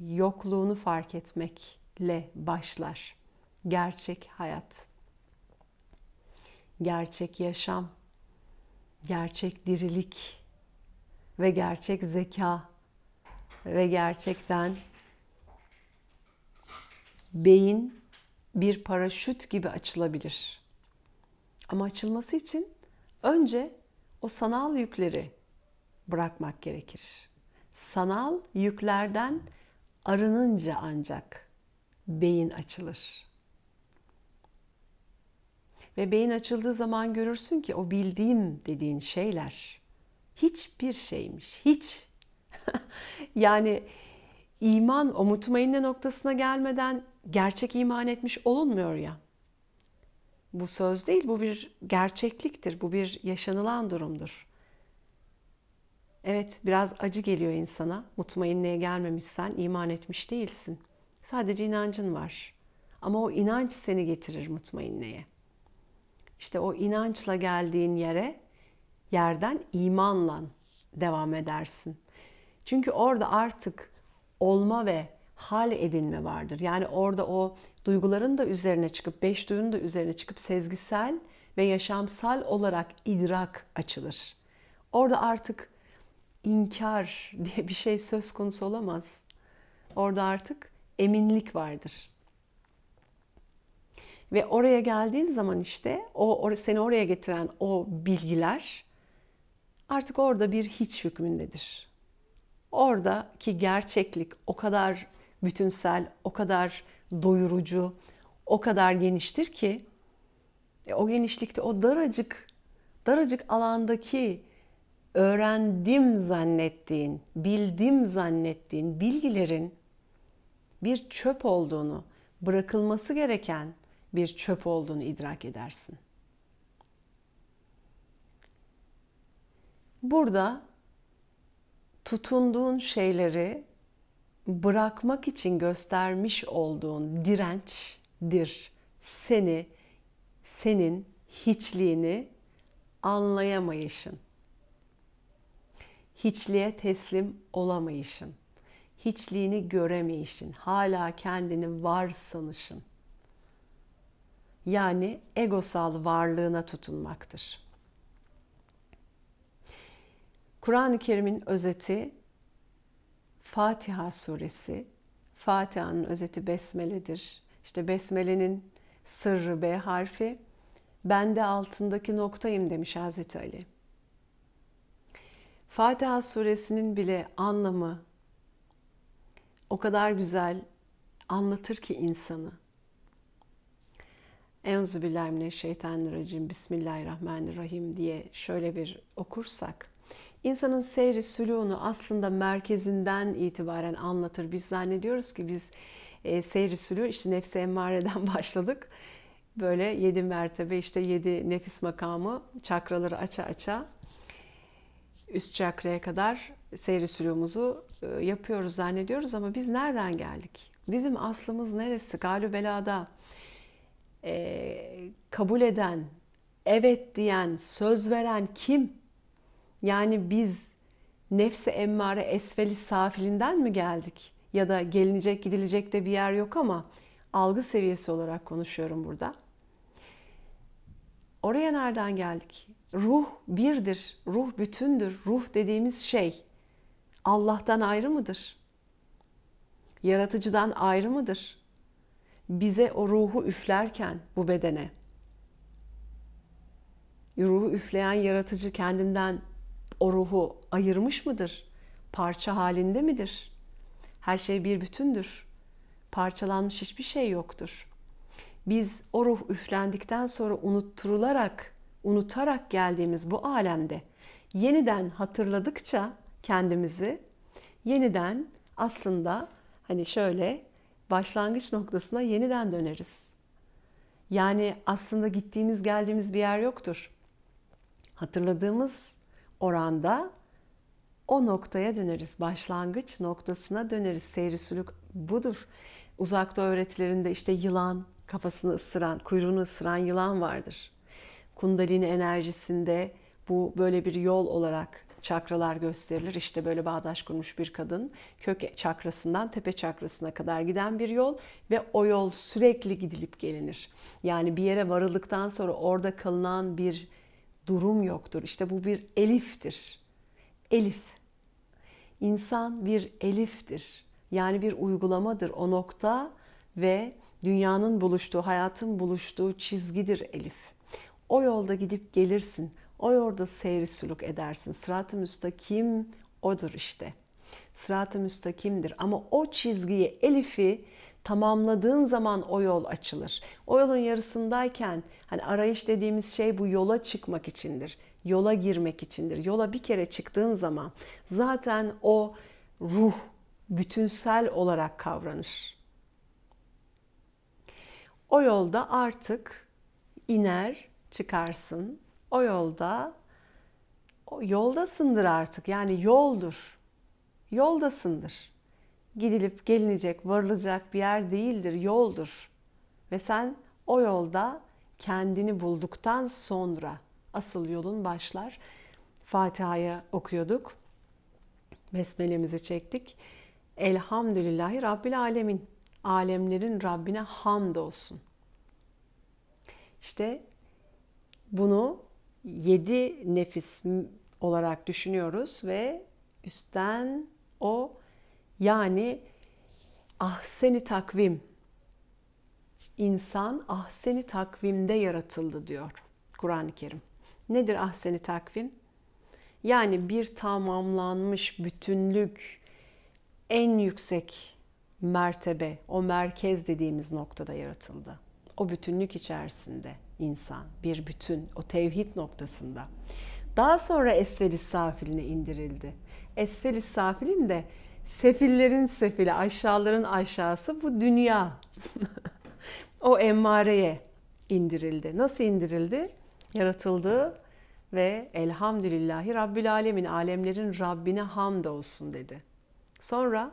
yokluğunu fark etmekle başlar. Gerçek hayat, gerçek yaşam, gerçek dirilik, ve gerçek zeka ve gerçekten beyin bir paraşüt gibi açılabilir. Ama açılması için önce o sanal yükleri bırakmak gerekir. Sanal yüklerden arınınca ancak beyin açılır. Ve beyin açıldığı zaman görürsün ki o bildiğim dediğin şeyler hiçbir şeymiş. Hiç. <laughs> yani iman o mutmainne noktasına gelmeden gerçek iman etmiş olunmuyor ya. Bu söz değil, bu bir gerçekliktir, bu bir yaşanılan durumdur. Evet, biraz acı geliyor insana. Mutmainneye gelmemişsen iman etmiş değilsin. Sadece inancın var. Ama o inanç seni getirir mutmainneye. İşte o inançla geldiğin yere yerden imanla devam edersin. Çünkü orada artık olma ve hal edinme vardır. Yani orada o duyguların da üzerine çıkıp, beş duyunun da üzerine çıkıp sezgisel ve yaşamsal olarak idrak açılır. Orada artık inkar <laughs> diye bir şey söz konusu olamaz. Orada artık eminlik vardır. Ve oraya geldiğin zaman işte o seni oraya getiren o bilgiler artık orada bir hiç hükmündedir. Oradaki gerçeklik o kadar bütünsel, o kadar doyurucu, o kadar geniştir ki e, o genişlikte o daracık daracık alandaki öğrendim zannettiğin, bildim zannettiğin bilgilerin bir çöp olduğunu, bırakılması gereken bir çöp olduğunu idrak edersin. Burada tutunduğun şeyleri bırakmak için göstermiş olduğun dirençdir. Seni, senin hiçliğini anlayamayışın. Hiçliğe teslim olamayışın. Hiçliğini göremeyişin. Hala kendini var sanışın. Yani egosal varlığına tutunmaktır. Kur'an-ı Kerim'in özeti Fatiha suresi. Fatiha'nın özeti besmeledir. İşte besmelenin sırrı B harfi. Ben de altındaki noktayım demiş Hazreti Ali. Fatiha suresinin bile anlamı o kadar güzel anlatır ki insanı. Enzu billahi mineşşeytanirracim. Bismillahirrahmanirrahim diye şöyle bir okursak İnsanın seyri sülûnu aslında merkezinden itibaren anlatır. Biz zannediyoruz ki biz e, seyri sülû işte nefse emmareden <laughs> başladık. Böyle yedi mertebe işte yedi nefis makamı çakraları aça aça üst çakraya kadar seyri sülûmuzu e, yapıyoruz zannediyoruz ama biz nereden geldik? Bizim aslımız neresi? Galübelada e, kabul eden, evet diyen, söz veren kim? Yani biz nefse emmare esveli safilinden mi geldik? Ya da gelinecek gidilecek de bir yer yok ama algı seviyesi olarak konuşuyorum burada. Oraya nereden geldik? Ruh birdir, ruh bütündür. Ruh dediğimiz şey Allah'tan ayrı mıdır? Yaratıcıdan ayrı mıdır? Bize o ruhu üflerken bu bedene. Ruhu üfleyen yaratıcı kendinden o ruhu ayırmış mıdır? Parça halinde midir? Her şey bir bütündür. Parçalanmış hiçbir şey yoktur. Biz o ruh üflendikten sonra unutturularak, unutarak geldiğimiz bu alemde yeniden hatırladıkça kendimizi yeniden aslında hani şöyle başlangıç noktasına yeniden döneriz. Yani aslında gittiğimiz geldiğimiz bir yer yoktur. Hatırladığımız oranda o noktaya döneriz. Başlangıç noktasına döneriz. Seyri sülük budur. Uzakta öğretilerinde işte yılan, kafasını ısıran, kuyruğunu ısıran yılan vardır. Kundalini enerjisinde bu böyle bir yol olarak çakralar gösterilir. İşte böyle bağdaş kurmuş bir kadın kök çakrasından tepe çakrasına kadar giden bir yol ve o yol sürekli gidilip gelinir. Yani bir yere varıldıktan sonra orada kalınan bir durum yoktur. İşte bu bir eliftir. Elif. İnsan bir eliftir. Yani bir uygulamadır o nokta ve dünyanın buluştuğu, hayatın buluştuğu çizgidir elif. O yolda gidip gelirsin. O yolda seyri sülük edersin. Sırat-ı müstakim odur işte. Sırat-ı müstakimdir. Ama o çizgiyi, elifi tamamladığın zaman o yol açılır. O yolun yarısındayken hani arayış dediğimiz şey bu yola çıkmak içindir. Yola girmek içindir. Yola bir kere çıktığın zaman zaten o ruh bütünsel olarak kavranır. O yolda artık iner, çıkarsın. O yolda o yoldasındır artık. Yani yoldur. Yoldasındır gidilip gelinecek, varılacak bir yer değildir, yoldur. Ve sen o yolda kendini bulduktan sonra asıl yolun başlar. Fatiha'yı okuyorduk. Besmelemizi çektik. Elhamdülillahi Rabbil Alemin. Alemlerin Rabbine hamd olsun. İşte bunu yedi nefis olarak düşünüyoruz ve üstten o yani ahseni takvim. İnsan ahseni takvimde yaratıldı diyor Kur'an-ı Kerim. Nedir ahseni takvim? Yani bir tamamlanmış bütünlük en yüksek mertebe, o merkez dediğimiz noktada yaratıldı. O bütünlük içerisinde insan, bir bütün, o tevhid noktasında. Daha sonra esfel safiline indirildi. esfel safilin de Sefillerin sefili, aşağıların aşağısı bu dünya. o emmareye indirildi. Nasıl indirildi? Yaratıldı ve elhamdülillahi Rabbül Alemin, alemlerin Rabbine hamd olsun dedi. Sonra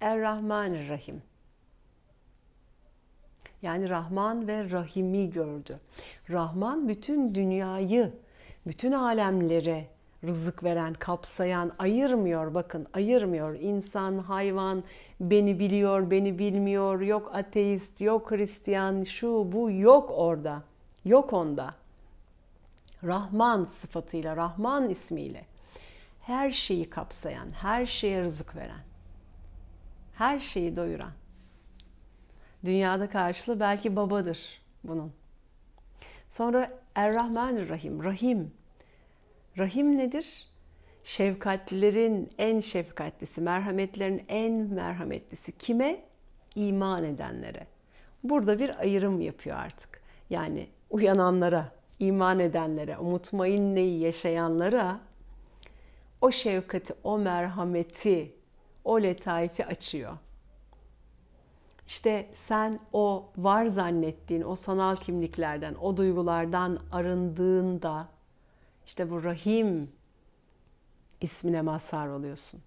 Er-Rahmanir-Rahim. Yani Rahman ve Rahim'i gördü. Rahman bütün dünyayı, bütün alemlere rızık veren, kapsayan, ayırmıyor bakın ayırmıyor. İnsan, hayvan, beni biliyor, beni bilmiyor, yok ateist, yok Hristiyan, şu bu yok orada. Yok onda. Rahman sıfatıyla, Rahman ismiyle her şeyi kapsayan, her şeye rızık veren, her şeyi doyuran. Dünyada karşılığı belki babadır bunun. Sonra Er-Rahmanir Rahim, Rahim Rahim nedir? Şefkatlilerin en şefkatlisi, merhametlerin en merhametlisi kime? İman edenlere. Burada bir ayrım yapıyor artık. Yani uyananlara, iman edenlere, umutmayın neyi yaşayanlara o şefkati, o merhameti, o letaifi açıyor. İşte sen o var zannettiğin o sanal kimliklerden, o duygulardan arındığında işte bu Rahim ismine mazhar oluyorsun.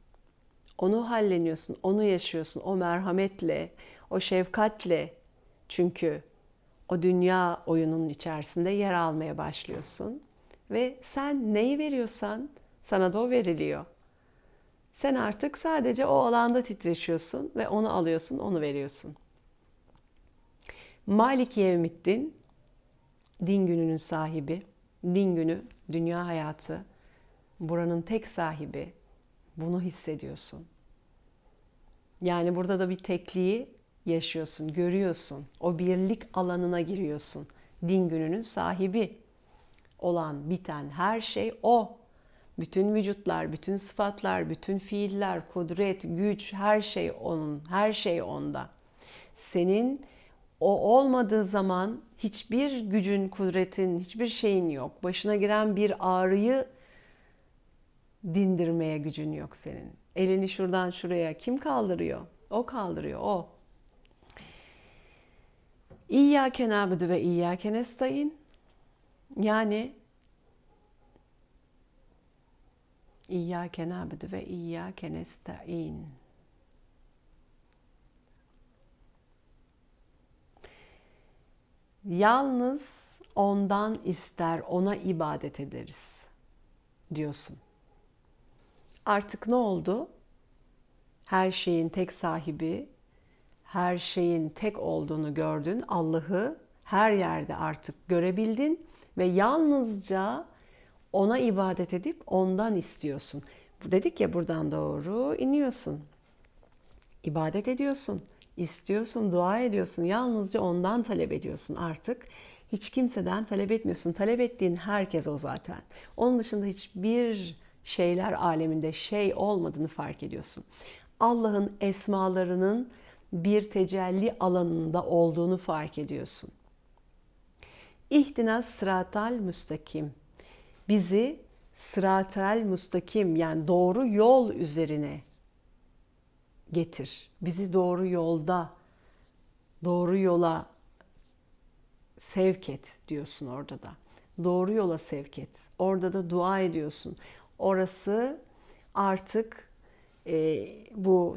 Onu halleniyorsun, onu yaşıyorsun. O merhametle, o şefkatle. Çünkü o dünya oyununun içerisinde yer almaya başlıyorsun. Ve sen neyi veriyorsan sana da o veriliyor. Sen artık sadece o alanda titreşiyorsun ve onu alıyorsun, onu veriyorsun. Maliki Yevmiddin, din gününün sahibi, din günü dünya hayatı buranın tek sahibi. Bunu hissediyorsun. Yani burada da bir tekliği yaşıyorsun, görüyorsun. O birlik alanına giriyorsun. Din gününün sahibi olan, biten her şey o. Bütün vücutlar, bütün sıfatlar, bütün fiiller, kudret, güç, her şey onun, her şey onda. Senin o olmadığı zaman hiçbir gücün, kudretin, hiçbir şeyin yok. Başına giren bir ağrıyı dindirmeye gücün yok senin. Elini şuradan şuraya kim kaldırıyor? O kaldırıyor, o. İyyâke nâbüdü ve iyyâke nestaîn. Yani İyyâke nâbüdü ve iyyâke nestaîn. Yalnız ondan ister, ona ibadet ederiz diyorsun. Artık ne oldu? Her şeyin tek sahibi, her şeyin tek olduğunu gördün. Allah'ı her yerde artık görebildin ve yalnızca ona ibadet edip ondan istiyorsun. Dedik ya buradan doğru iniyorsun. İbadet ediyorsun istiyorsun, dua ediyorsun. Yalnızca ondan talep ediyorsun artık. Hiç kimseden talep etmiyorsun. Talep ettiğin herkes o zaten. Onun dışında hiçbir şeyler aleminde şey olmadığını fark ediyorsun. Allah'ın esmalarının bir tecelli alanında olduğunu fark ediyorsun. İhtinas sıratal müstakim. Bizi sıratal müstakim yani doğru yol üzerine getir. Bizi doğru yolda, doğru yola sevk et diyorsun orada da. Doğru yola sevk et. Orada da dua ediyorsun. Orası artık e, bu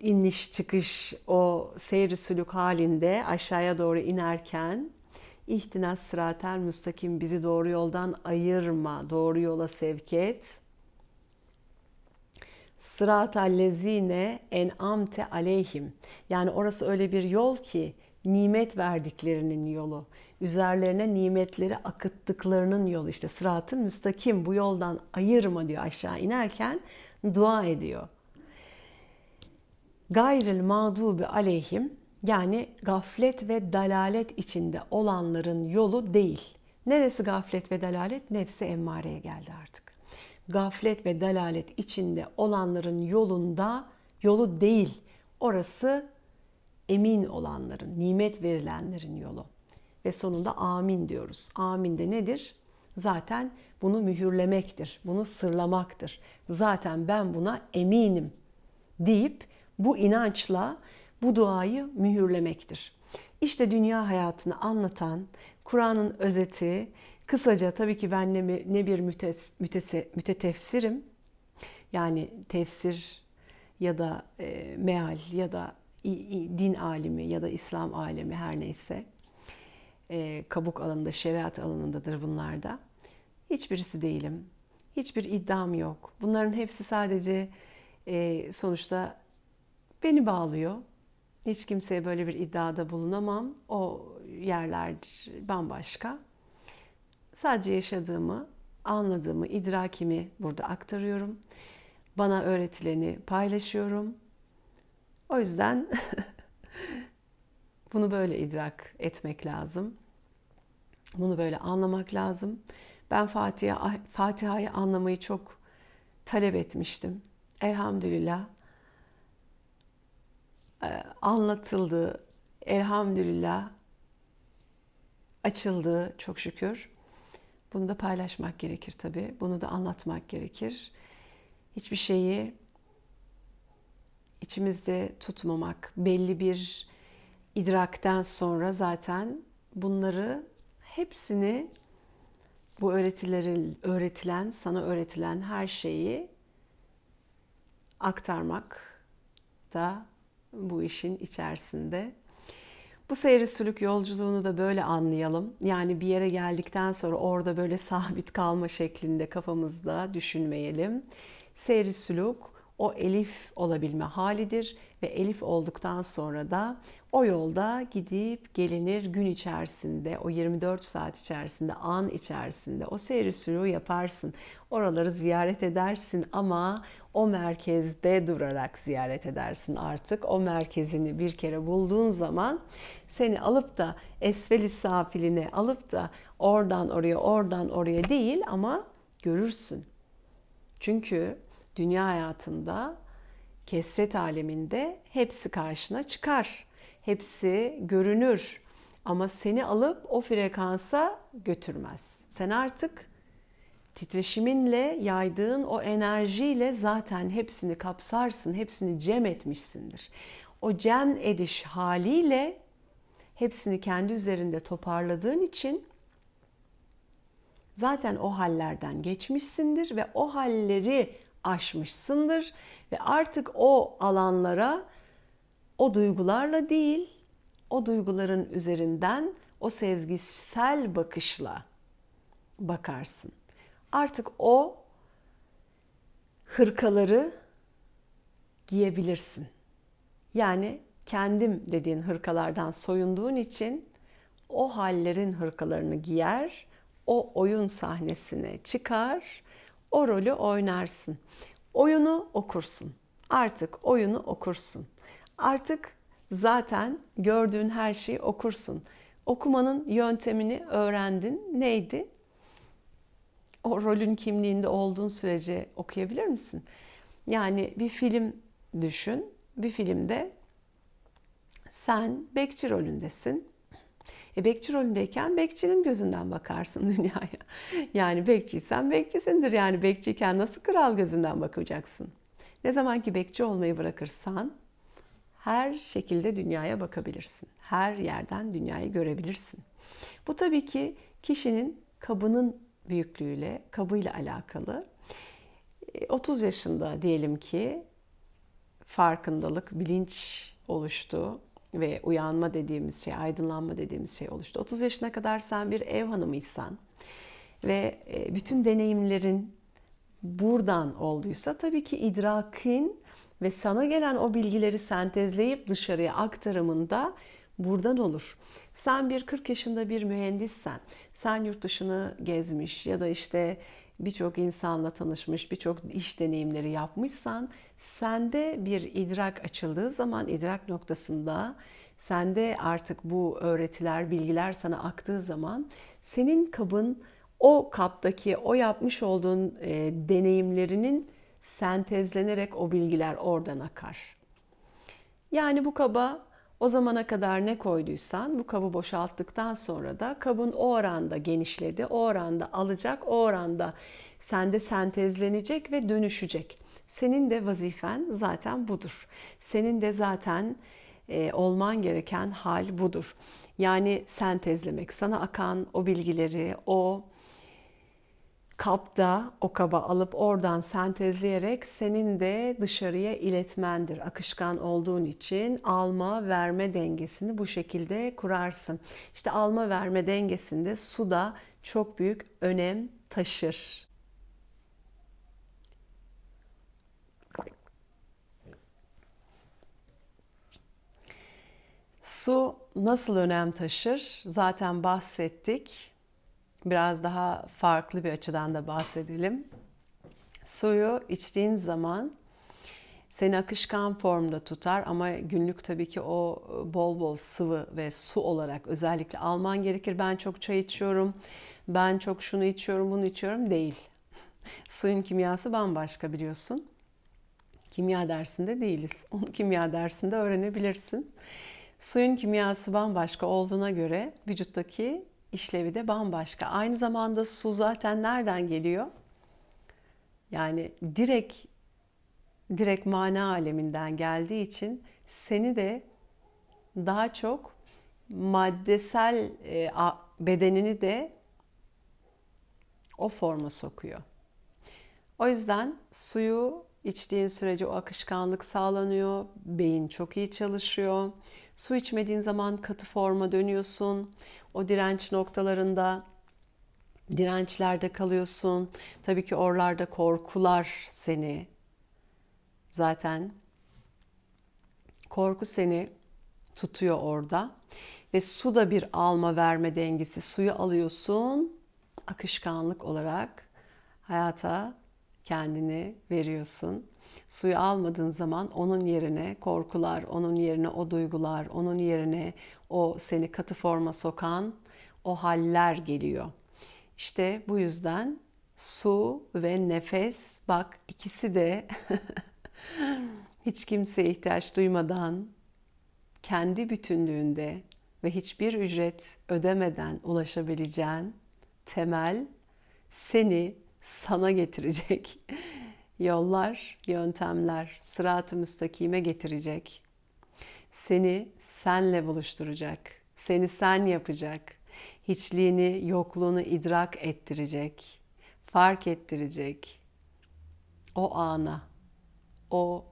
iniş çıkış o seyri sülük halinde aşağıya doğru inerken ihtinas sıratel müstakim bizi doğru yoldan ayırma, doğru yola sevk et.'' sıratal lezine amte aleyhim. Yani orası öyle bir yol ki nimet verdiklerinin yolu. Üzerlerine nimetleri akıttıklarının yolu. işte sıratın müstakim bu yoldan ayırma diyor aşağı inerken dua ediyor. Gayril mağdubi aleyhim yani gaflet ve dalalet içinde olanların yolu değil. Neresi gaflet ve dalalet? Nefsi emmareye geldi artık gaflet ve dalalet içinde olanların yolunda yolu değil. Orası emin olanların, nimet verilenlerin yolu. Ve sonunda amin diyoruz. Amin de nedir? Zaten bunu mühürlemektir, bunu sırlamaktır. Zaten ben buna eminim deyip bu inançla bu duayı mühürlemektir. İşte dünya hayatını anlatan Kur'an'ın özeti Kısaca tabii ki ben ne, ne bir mütes, mütese, mütetefsirim. Yani tefsir ya da e, meal ya da i, i, din alimi ya da İslam alimi her neyse. E, kabuk alanında, şeriat alanındadır bunlar da. Hiçbirisi değilim. Hiçbir iddiam yok. Bunların hepsi sadece e, sonuçta beni bağlıyor. Hiç kimseye böyle bir iddiada bulunamam. O yerler bambaşka. Sadece yaşadığımı, anladığımı, idrakimi burada aktarıyorum. Bana öğretileni paylaşıyorum. O yüzden <laughs> bunu böyle idrak etmek lazım. Bunu böyle anlamak lazım. Ben Fatiha, Fatiha'yı anlamayı çok talep etmiştim. Elhamdülillah e, anlatıldı. Elhamdülillah açıldı çok şükür. Bunu da paylaşmak gerekir tabii. Bunu da anlatmak gerekir. Hiçbir şeyi içimizde tutmamak, belli bir idrakten sonra zaten bunları hepsini bu öğretilerin öğretilen, sana öğretilen her şeyi aktarmak da bu işin içerisinde bu seyri sülük yolculuğunu da böyle anlayalım. Yani bir yere geldikten sonra orada böyle sabit kalma şeklinde kafamızda düşünmeyelim. Seyri sülük o elif olabilme halidir ve elif olduktan sonra da o yolda gidip gelinir gün içerisinde, o 24 saat içerisinde, an içerisinde o seyri sürü yaparsın. Oraları ziyaret edersin ama o merkezde durarak ziyaret edersin artık. O merkezini bir kere bulduğun zaman seni alıp da esveli safiline alıp da oradan oraya oradan oraya değil ama görürsün. Çünkü dünya hayatında kesret aleminde hepsi karşına çıkar. Hepsi görünür ama seni alıp o frekansa götürmez. Sen artık titreşiminle yaydığın o enerjiyle zaten hepsini kapsarsın, hepsini cem etmişsindir. O cem ediş haliyle hepsini kendi üzerinde toparladığın için zaten o hallerden geçmişsindir ve o halleri aşmışsındır ve artık o alanlara o duygularla değil, o duyguların üzerinden o sezgisel bakışla bakarsın artık o hırkaları giyebilirsin. Yani kendim dediğin hırkalardan soyunduğun için o hallerin hırkalarını giyer, o oyun sahnesine çıkar, o rolü oynarsın. Oyunu okursun. Artık oyunu okursun. Artık zaten gördüğün her şeyi okursun. Okumanın yöntemini öğrendin. Neydi? o rolün kimliğinde olduğun sürece okuyabilir misin? Yani bir film düşün. Bir filmde sen bekçi rolündesin. E bekçi rolündeyken bekçinin gözünden bakarsın <laughs> dünyaya. Yani bekçiysen bekçisindir. Yani bekçiyken nasıl kral gözünden bakacaksın? Ne zaman ki bekçi olmayı bırakırsan her şekilde dünyaya bakabilirsin. Her yerden dünyayı görebilirsin. Bu tabii ki kişinin kabının büyüklüğüyle, kabıyla alakalı. 30 e, yaşında diyelim ki farkındalık, bilinç oluştu ve uyanma dediğimiz şey, aydınlanma dediğimiz şey oluştu. 30 yaşına kadar sen bir ev hanımıysan ve e, bütün deneyimlerin buradan olduysa tabii ki idrakin ve sana gelen o bilgileri sentezleyip dışarıya aktarımında buradan olur. Sen bir 40 yaşında bir mühendissen, sen yurt dışını gezmiş ya da işte birçok insanla tanışmış, birçok iş deneyimleri yapmışsan, sende bir idrak açıldığı zaman idrak noktasında sende artık bu öğretiler, bilgiler sana aktığı zaman senin kabın o kaptaki o yapmış olduğun e, deneyimlerinin sentezlenerek o bilgiler oradan akar. Yani bu kaba o zamana kadar ne koyduysan bu kabı boşalttıktan sonra da kabın o oranda genişledi, o oranda alacak, o oranda sende sentezlenecek ve dönüşecek. Senin de vazifen zaten budur. Senin de zaten e, olman gereken hal budur. Yani sentezlemek, sana akan o bilgileri, o kapta o kaba alıp oradan sentezleyerek senin de dışarıya iletmendir. Akışkan olduğun için alma verme dengesini bu şekilde kurarsın. İşte alma verme dengesinde su da çok büyük önem taşır. Su nasıl önem taşır? Zaten bahsettik biraz daha farklı bir açıdan da bahsedelim. Suyu içtiğin zaman seni akışkan formda tutar ama günlük tabii ki o e, bol bol sıvı ve su olarak özellikle alman gerekir. Ben çok çay içiyorum, ben çok şunu içiyorum, bunu içiyorum değil. <laughs> Suyun kimyası bambaşka biliyorsun. Kimya dersinde değiliz. <laughs> Onu kimya dersinde öğrenebilirsin. Suyun kimyası bambaşka olduğuna göre vücuttaki işlevi de bambaşka. Aynı zamanda su zaten nereden geliyor? Yani direkt direkt mana aleminden geldiği için seni de daha çok maddesel e, bedenini de o forma sokuyor. O yüzden suyu içtiğin sürece o akışkanlık sağlanıyor, beyin çok iyi çalışıyor. Su içmediğin zaman katı forma dönüyorsun. O direnç noktalarında dirençlerde kalıyorsun. Tabii ki oralarda korkular seni zaten korku seni tutuyor orada. Ve su da bir alma verme dengesi. Suyu alıyorsun akışkanlık olarak hayata kendini veriyorsun. Suyu almadığın zaman onun yerine korkular, onun yerine o duygular, onun yerine o seni katı forma sokan o haller geliyor. İşte bu yüzden su ve nefes bak ikisi de <laughs> hiç kimseye ihtiyaç duymadan kendi bütünlüğünde ve hiçbir ücret ödemeden ulaşabileceğin temel seni sana getirecek yollar, yöntemler sırat-ı müstakime getirecek. Seni senle buluşturacak. Seni sen yapacak. Hiçliğini, yokluğunu idrak ettirecek. Fark ettirecek. O ana, o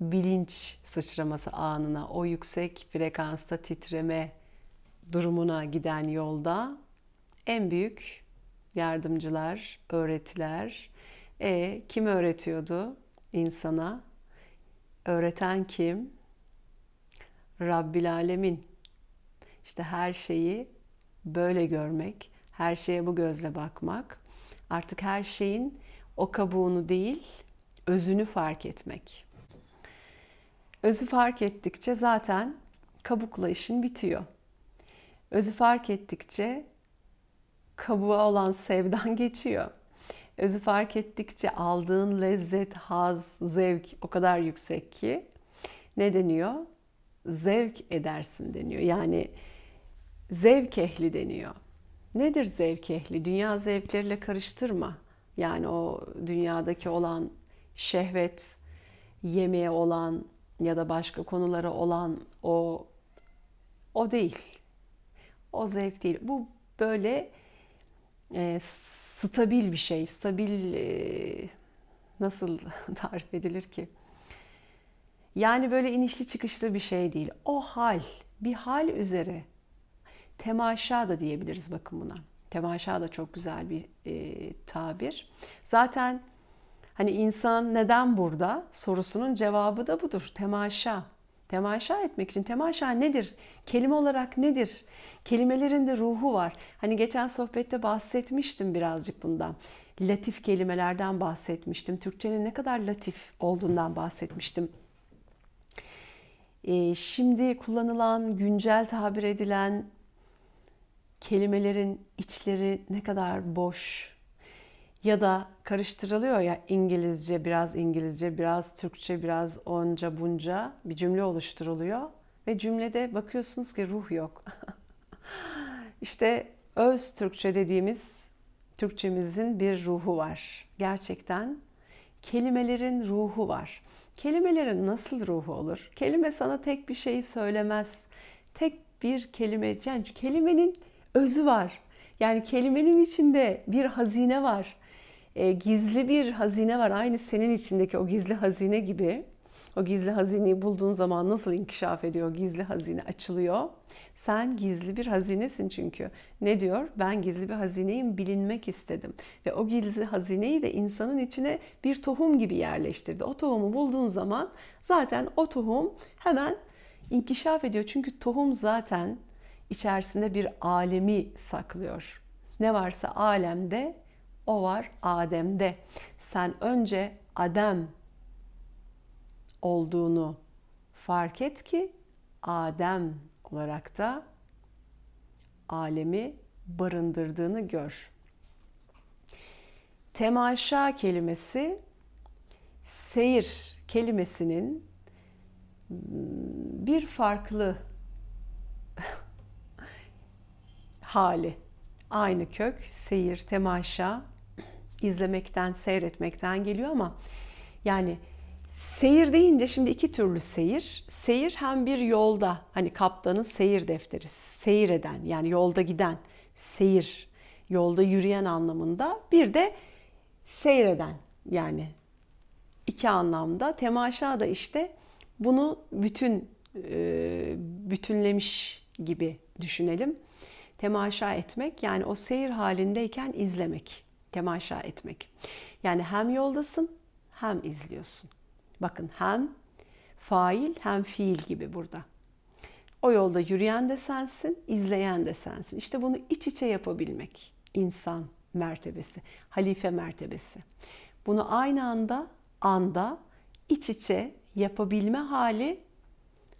bilinç sıçraması anına, o yüksek frekansta titreme durumuna giden yolda en büyük yardımcılar, öğretiler, e kim öğretiyordu insana? Öğreten kim? Rabbil Alemin. İşte her şeyi böyle görmek, her şeye bu gözle bakmak. Artık her şeyin o kabuğunu değil, özünü fark etmek. Özü fark ettikçe zaten kabukla işin bitiyor. Özü fark ettikçe kabuğa olan sevdan <laughs> geçiyor özü fark ettikçe aldığın lezzet, haz, zevk o kadar yüksek ki ne deniyor? Zevk edersin deniyor. Yani zevk ehli deniyor. Nedir zevk ehli? Dünya zevkleriyle karıştırma. Yani o dünyadaki olan şehvet, yemeğe olan ya da başka konulara olan o o değil. O zevk değil. Bu böyle e, stabil bir şey. Stabil e, nasıl <laughs> tarif edilir ki? Yani böyle inişli çıkışlı bir şey değil. O hal, bir hal üzere. Temaşa da diyebiliriz bakın buna. Temaşa da çok güzel bir e, tabir. Zaten hani insan neden burada sorusunun cevabı da budur. Temaşa. Temaşa etmek için. Temaşa nedir? Kelime olarak nedir? Kelimelerin de ruhu var. Hani geçen sohbette bahsetmiştim birazcık bundan. Latif kelimelerden bahsetmiştim. Türkçenin ne kadar latif olduğundan bahsetmiştim. Ee, şimdi kullanılan, güncel tabir edilen kelimelerin içleri ne kadar boş ya da karıştırılıyor ya İngilizce, biraz İngilizce, biraz Türkçe, biraz onca bunca bir cümle oluşturuluyor ve cümlede bakıyorsunuz ki ruh yok. <laughs> İşte öz Türkçe dediğimiz Türkçemizin bir ruhu var. Gerçekten kelimelerin ruhu var. Kelimelerin nasıl ruhu olur? Kelime sana tek bir şeyi söylemez. Tek bir kelime, yani kelimenin özü var. Yani kelimenin içinde bir hazine var. E, gizli bir hazine var. Aynı senin içindeki o gizli hazine gibi. O gizli hazineyi bulduğun zaman nasıl inkişaf ediyor? Gizli hazine açılıyor. Sen gizli bir hazinesin çünkü. Ne diyor? Ben gizli bir hazineyim, bilinmek istedim. Ve o gizli hazineyi de insanın içine bir tohum gibi yerleştirdi. O tohumu bulduğun zaman zaten o tohum hemen inkişaf ediyor. Çünkü tohum zaten içerisinde bir alemi saklıyor. Ne varsa alemde o var Adem'de. Sen önce Adem olduğunu fark et ki Adem olarak da alemi barındırdığını gör. Temaşa kelimesi seyir kelimesinin bir farklı hali. Aynı kök, seyir, temaşa izlemekten, seyretmekten geliyor ama yani Seyir deyince şimdi iki türlü seyir. Seyir hem bir yolda hani kaptanın seyir defteri, seyir eden yani yolda giden, seyir, yolda yürüyen anlamında. Bir de seyreden yani iki anlamda. Temaşa da işte bunu bütün e, bütünlemiş gibi düşünelim. Temaşa etmek yani o seyir halindeyken izlemek, temaşa etmek. Yani hem yoldasın hem izliyorsun. Bakın hem fail hem fiil gibi burada. O yolda yürüyen de sensin, izleyen de sensin. İşte bunu iç içe yapabilmek. insan mertebesi, halife mertebesi. Bunu aynı anda, anda iç içe yapabilme hali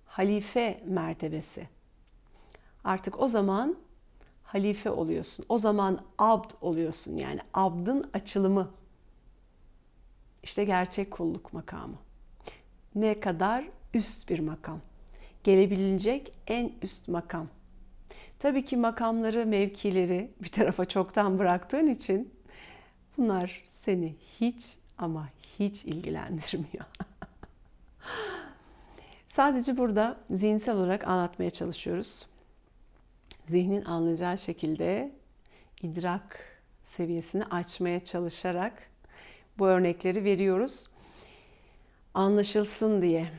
halife mertebesi. Artık o zaman halife oluyorsun. O zaman abd oluyorsun. Yani abdın açılımı. İşte gerçek kulluk makamı ne kadar üst bir makam. Gelebilecek en üst makam. Tabii ki makamları, mevkileri bir tarafa çoktan bıraktığın için bunlar seni hiç ama hiç ilgilendirmiyor. <laughs> Sadece burada zihinsel olarak anlatmaya çalışıyoruz. Zihnin anlayacağı şekilde idrak seviyesini açmaya çalışarak bu örnekleri veriyoruz anlaşılsın diye.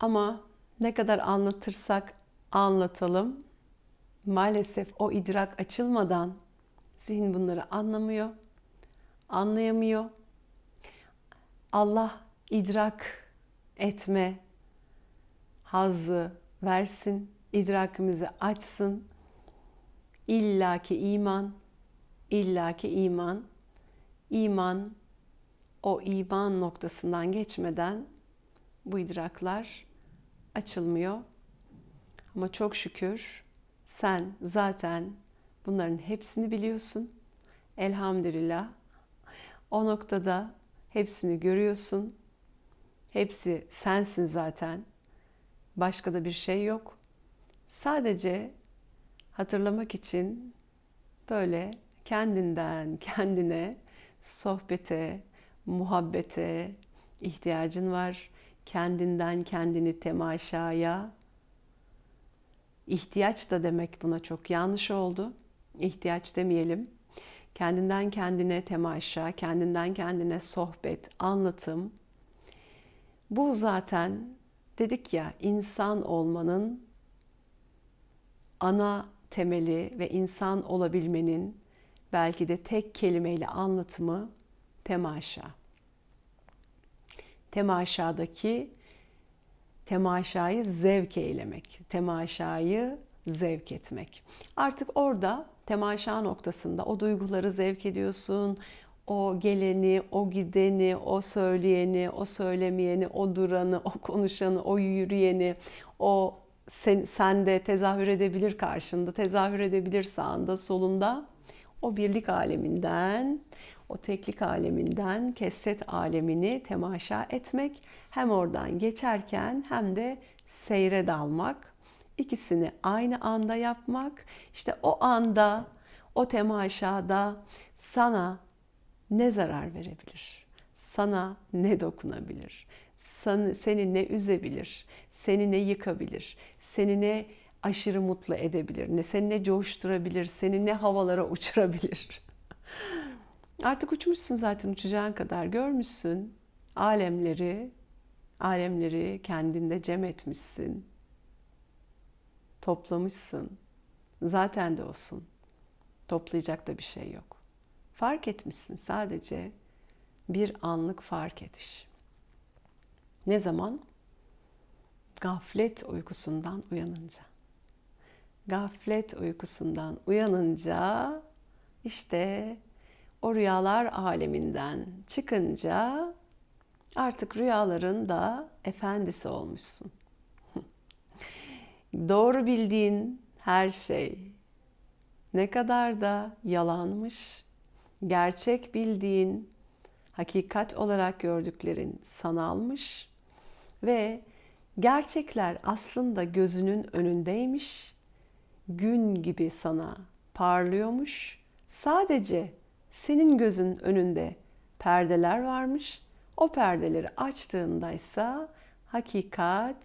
Ama ne kadar anlatırsak anlatalım maalesef o idrak açılmadan zihin bunları anlamıyor, anlayamıyor. Allah idrak etme hazzı versin, idrakimizi açsın. İlla iman, illaki iman, iman o iman noktasından geçmeden bu idraklar açılmıyor. Ama çok şükür sen zaten bunların hepsini biliyorsun. Elhamdülillah. O noktada hepsini görüyorsun. Hepsi sensin zaten. Başka da bir şey yok. Sadece hatırlamak için böyle kendinden kendine sohbete, muhabbete ihtiyacın var. Kendinden kendini temaşaya. ihtiyaç da demek buna çok yanlış oldu. İhtiyaç demeyelim. Kendinden kendine temaşa, kendinden kendine sohbet, anlatım. Bu zaten dedik ya insan olmanın ana temeli ve insan olabilmenin belki de tek kelimeyle anlatımı temaşa temaşadaki temaşayı zevk eylemek, temaşayı zevk etmek. Artık orada temaşa noktasında o duyguları zevk ediyorsun. O geleni, o gideni, o söyleyeni, o söylemeyeni, o duranı, o konuşanı, o yürüyeni, o sen, sende tezahür edebilir karşında, tezahür edebilir sağında, solunda. O birlik aleminden, o teklik aleminden kesret alemini temaşa etmek, hem oradan geçerken hem de seyre dalmak, ikisini aynı anda yapmak, işte o anda, o temaşada sana ne zarar verebilir? Sana ne dokunabilir? Seni ne üzebilir? Seni ne yıkabilir? Seni ne aşırı mutlu edebilir, ne seni ne coşturabilir, seni ne havalara uçurabilir. <laughs> Artık uçmuşsun zaten uçacağın kadar görmüşsün. Alemleri, alemleri kendinde cem etmişsin. Toplamışsın. Zaten de olsun. Toplayacak da bir şey yok. Fark etmişsin sadece bir anlık fark ediş. Ne zaman? Gaflet uykusundan uyanınca. Gaflet uykusundan uyanınca işte o rüyalar aleminden çıkınca artık rüyaların da efendisi olmuşsun. <laughs> Doğru bildiğin her şey ne kadar da yalanmış, gerçek bildiğin, hakikat olarak gördüklerin sanalmış ve gerçekler aslında gözünün önündeymiş, gün gibi sana parlıyormuş. Sadece senin gözün önünde perdeler varmış. O perdeleri açtığındaysa hakikat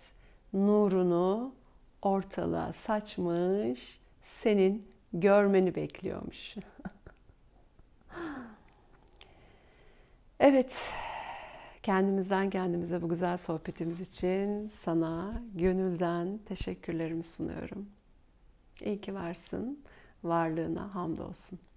nurunu ortalığa saçmış, senin görmeni bekliyormuş. <laughs> evet, kendimizden kendimize bu güzel sohbetimiz için sana gönülden teşekkürlerimi sunuyorum. İyi ki varsın, varlığına hamdolsun.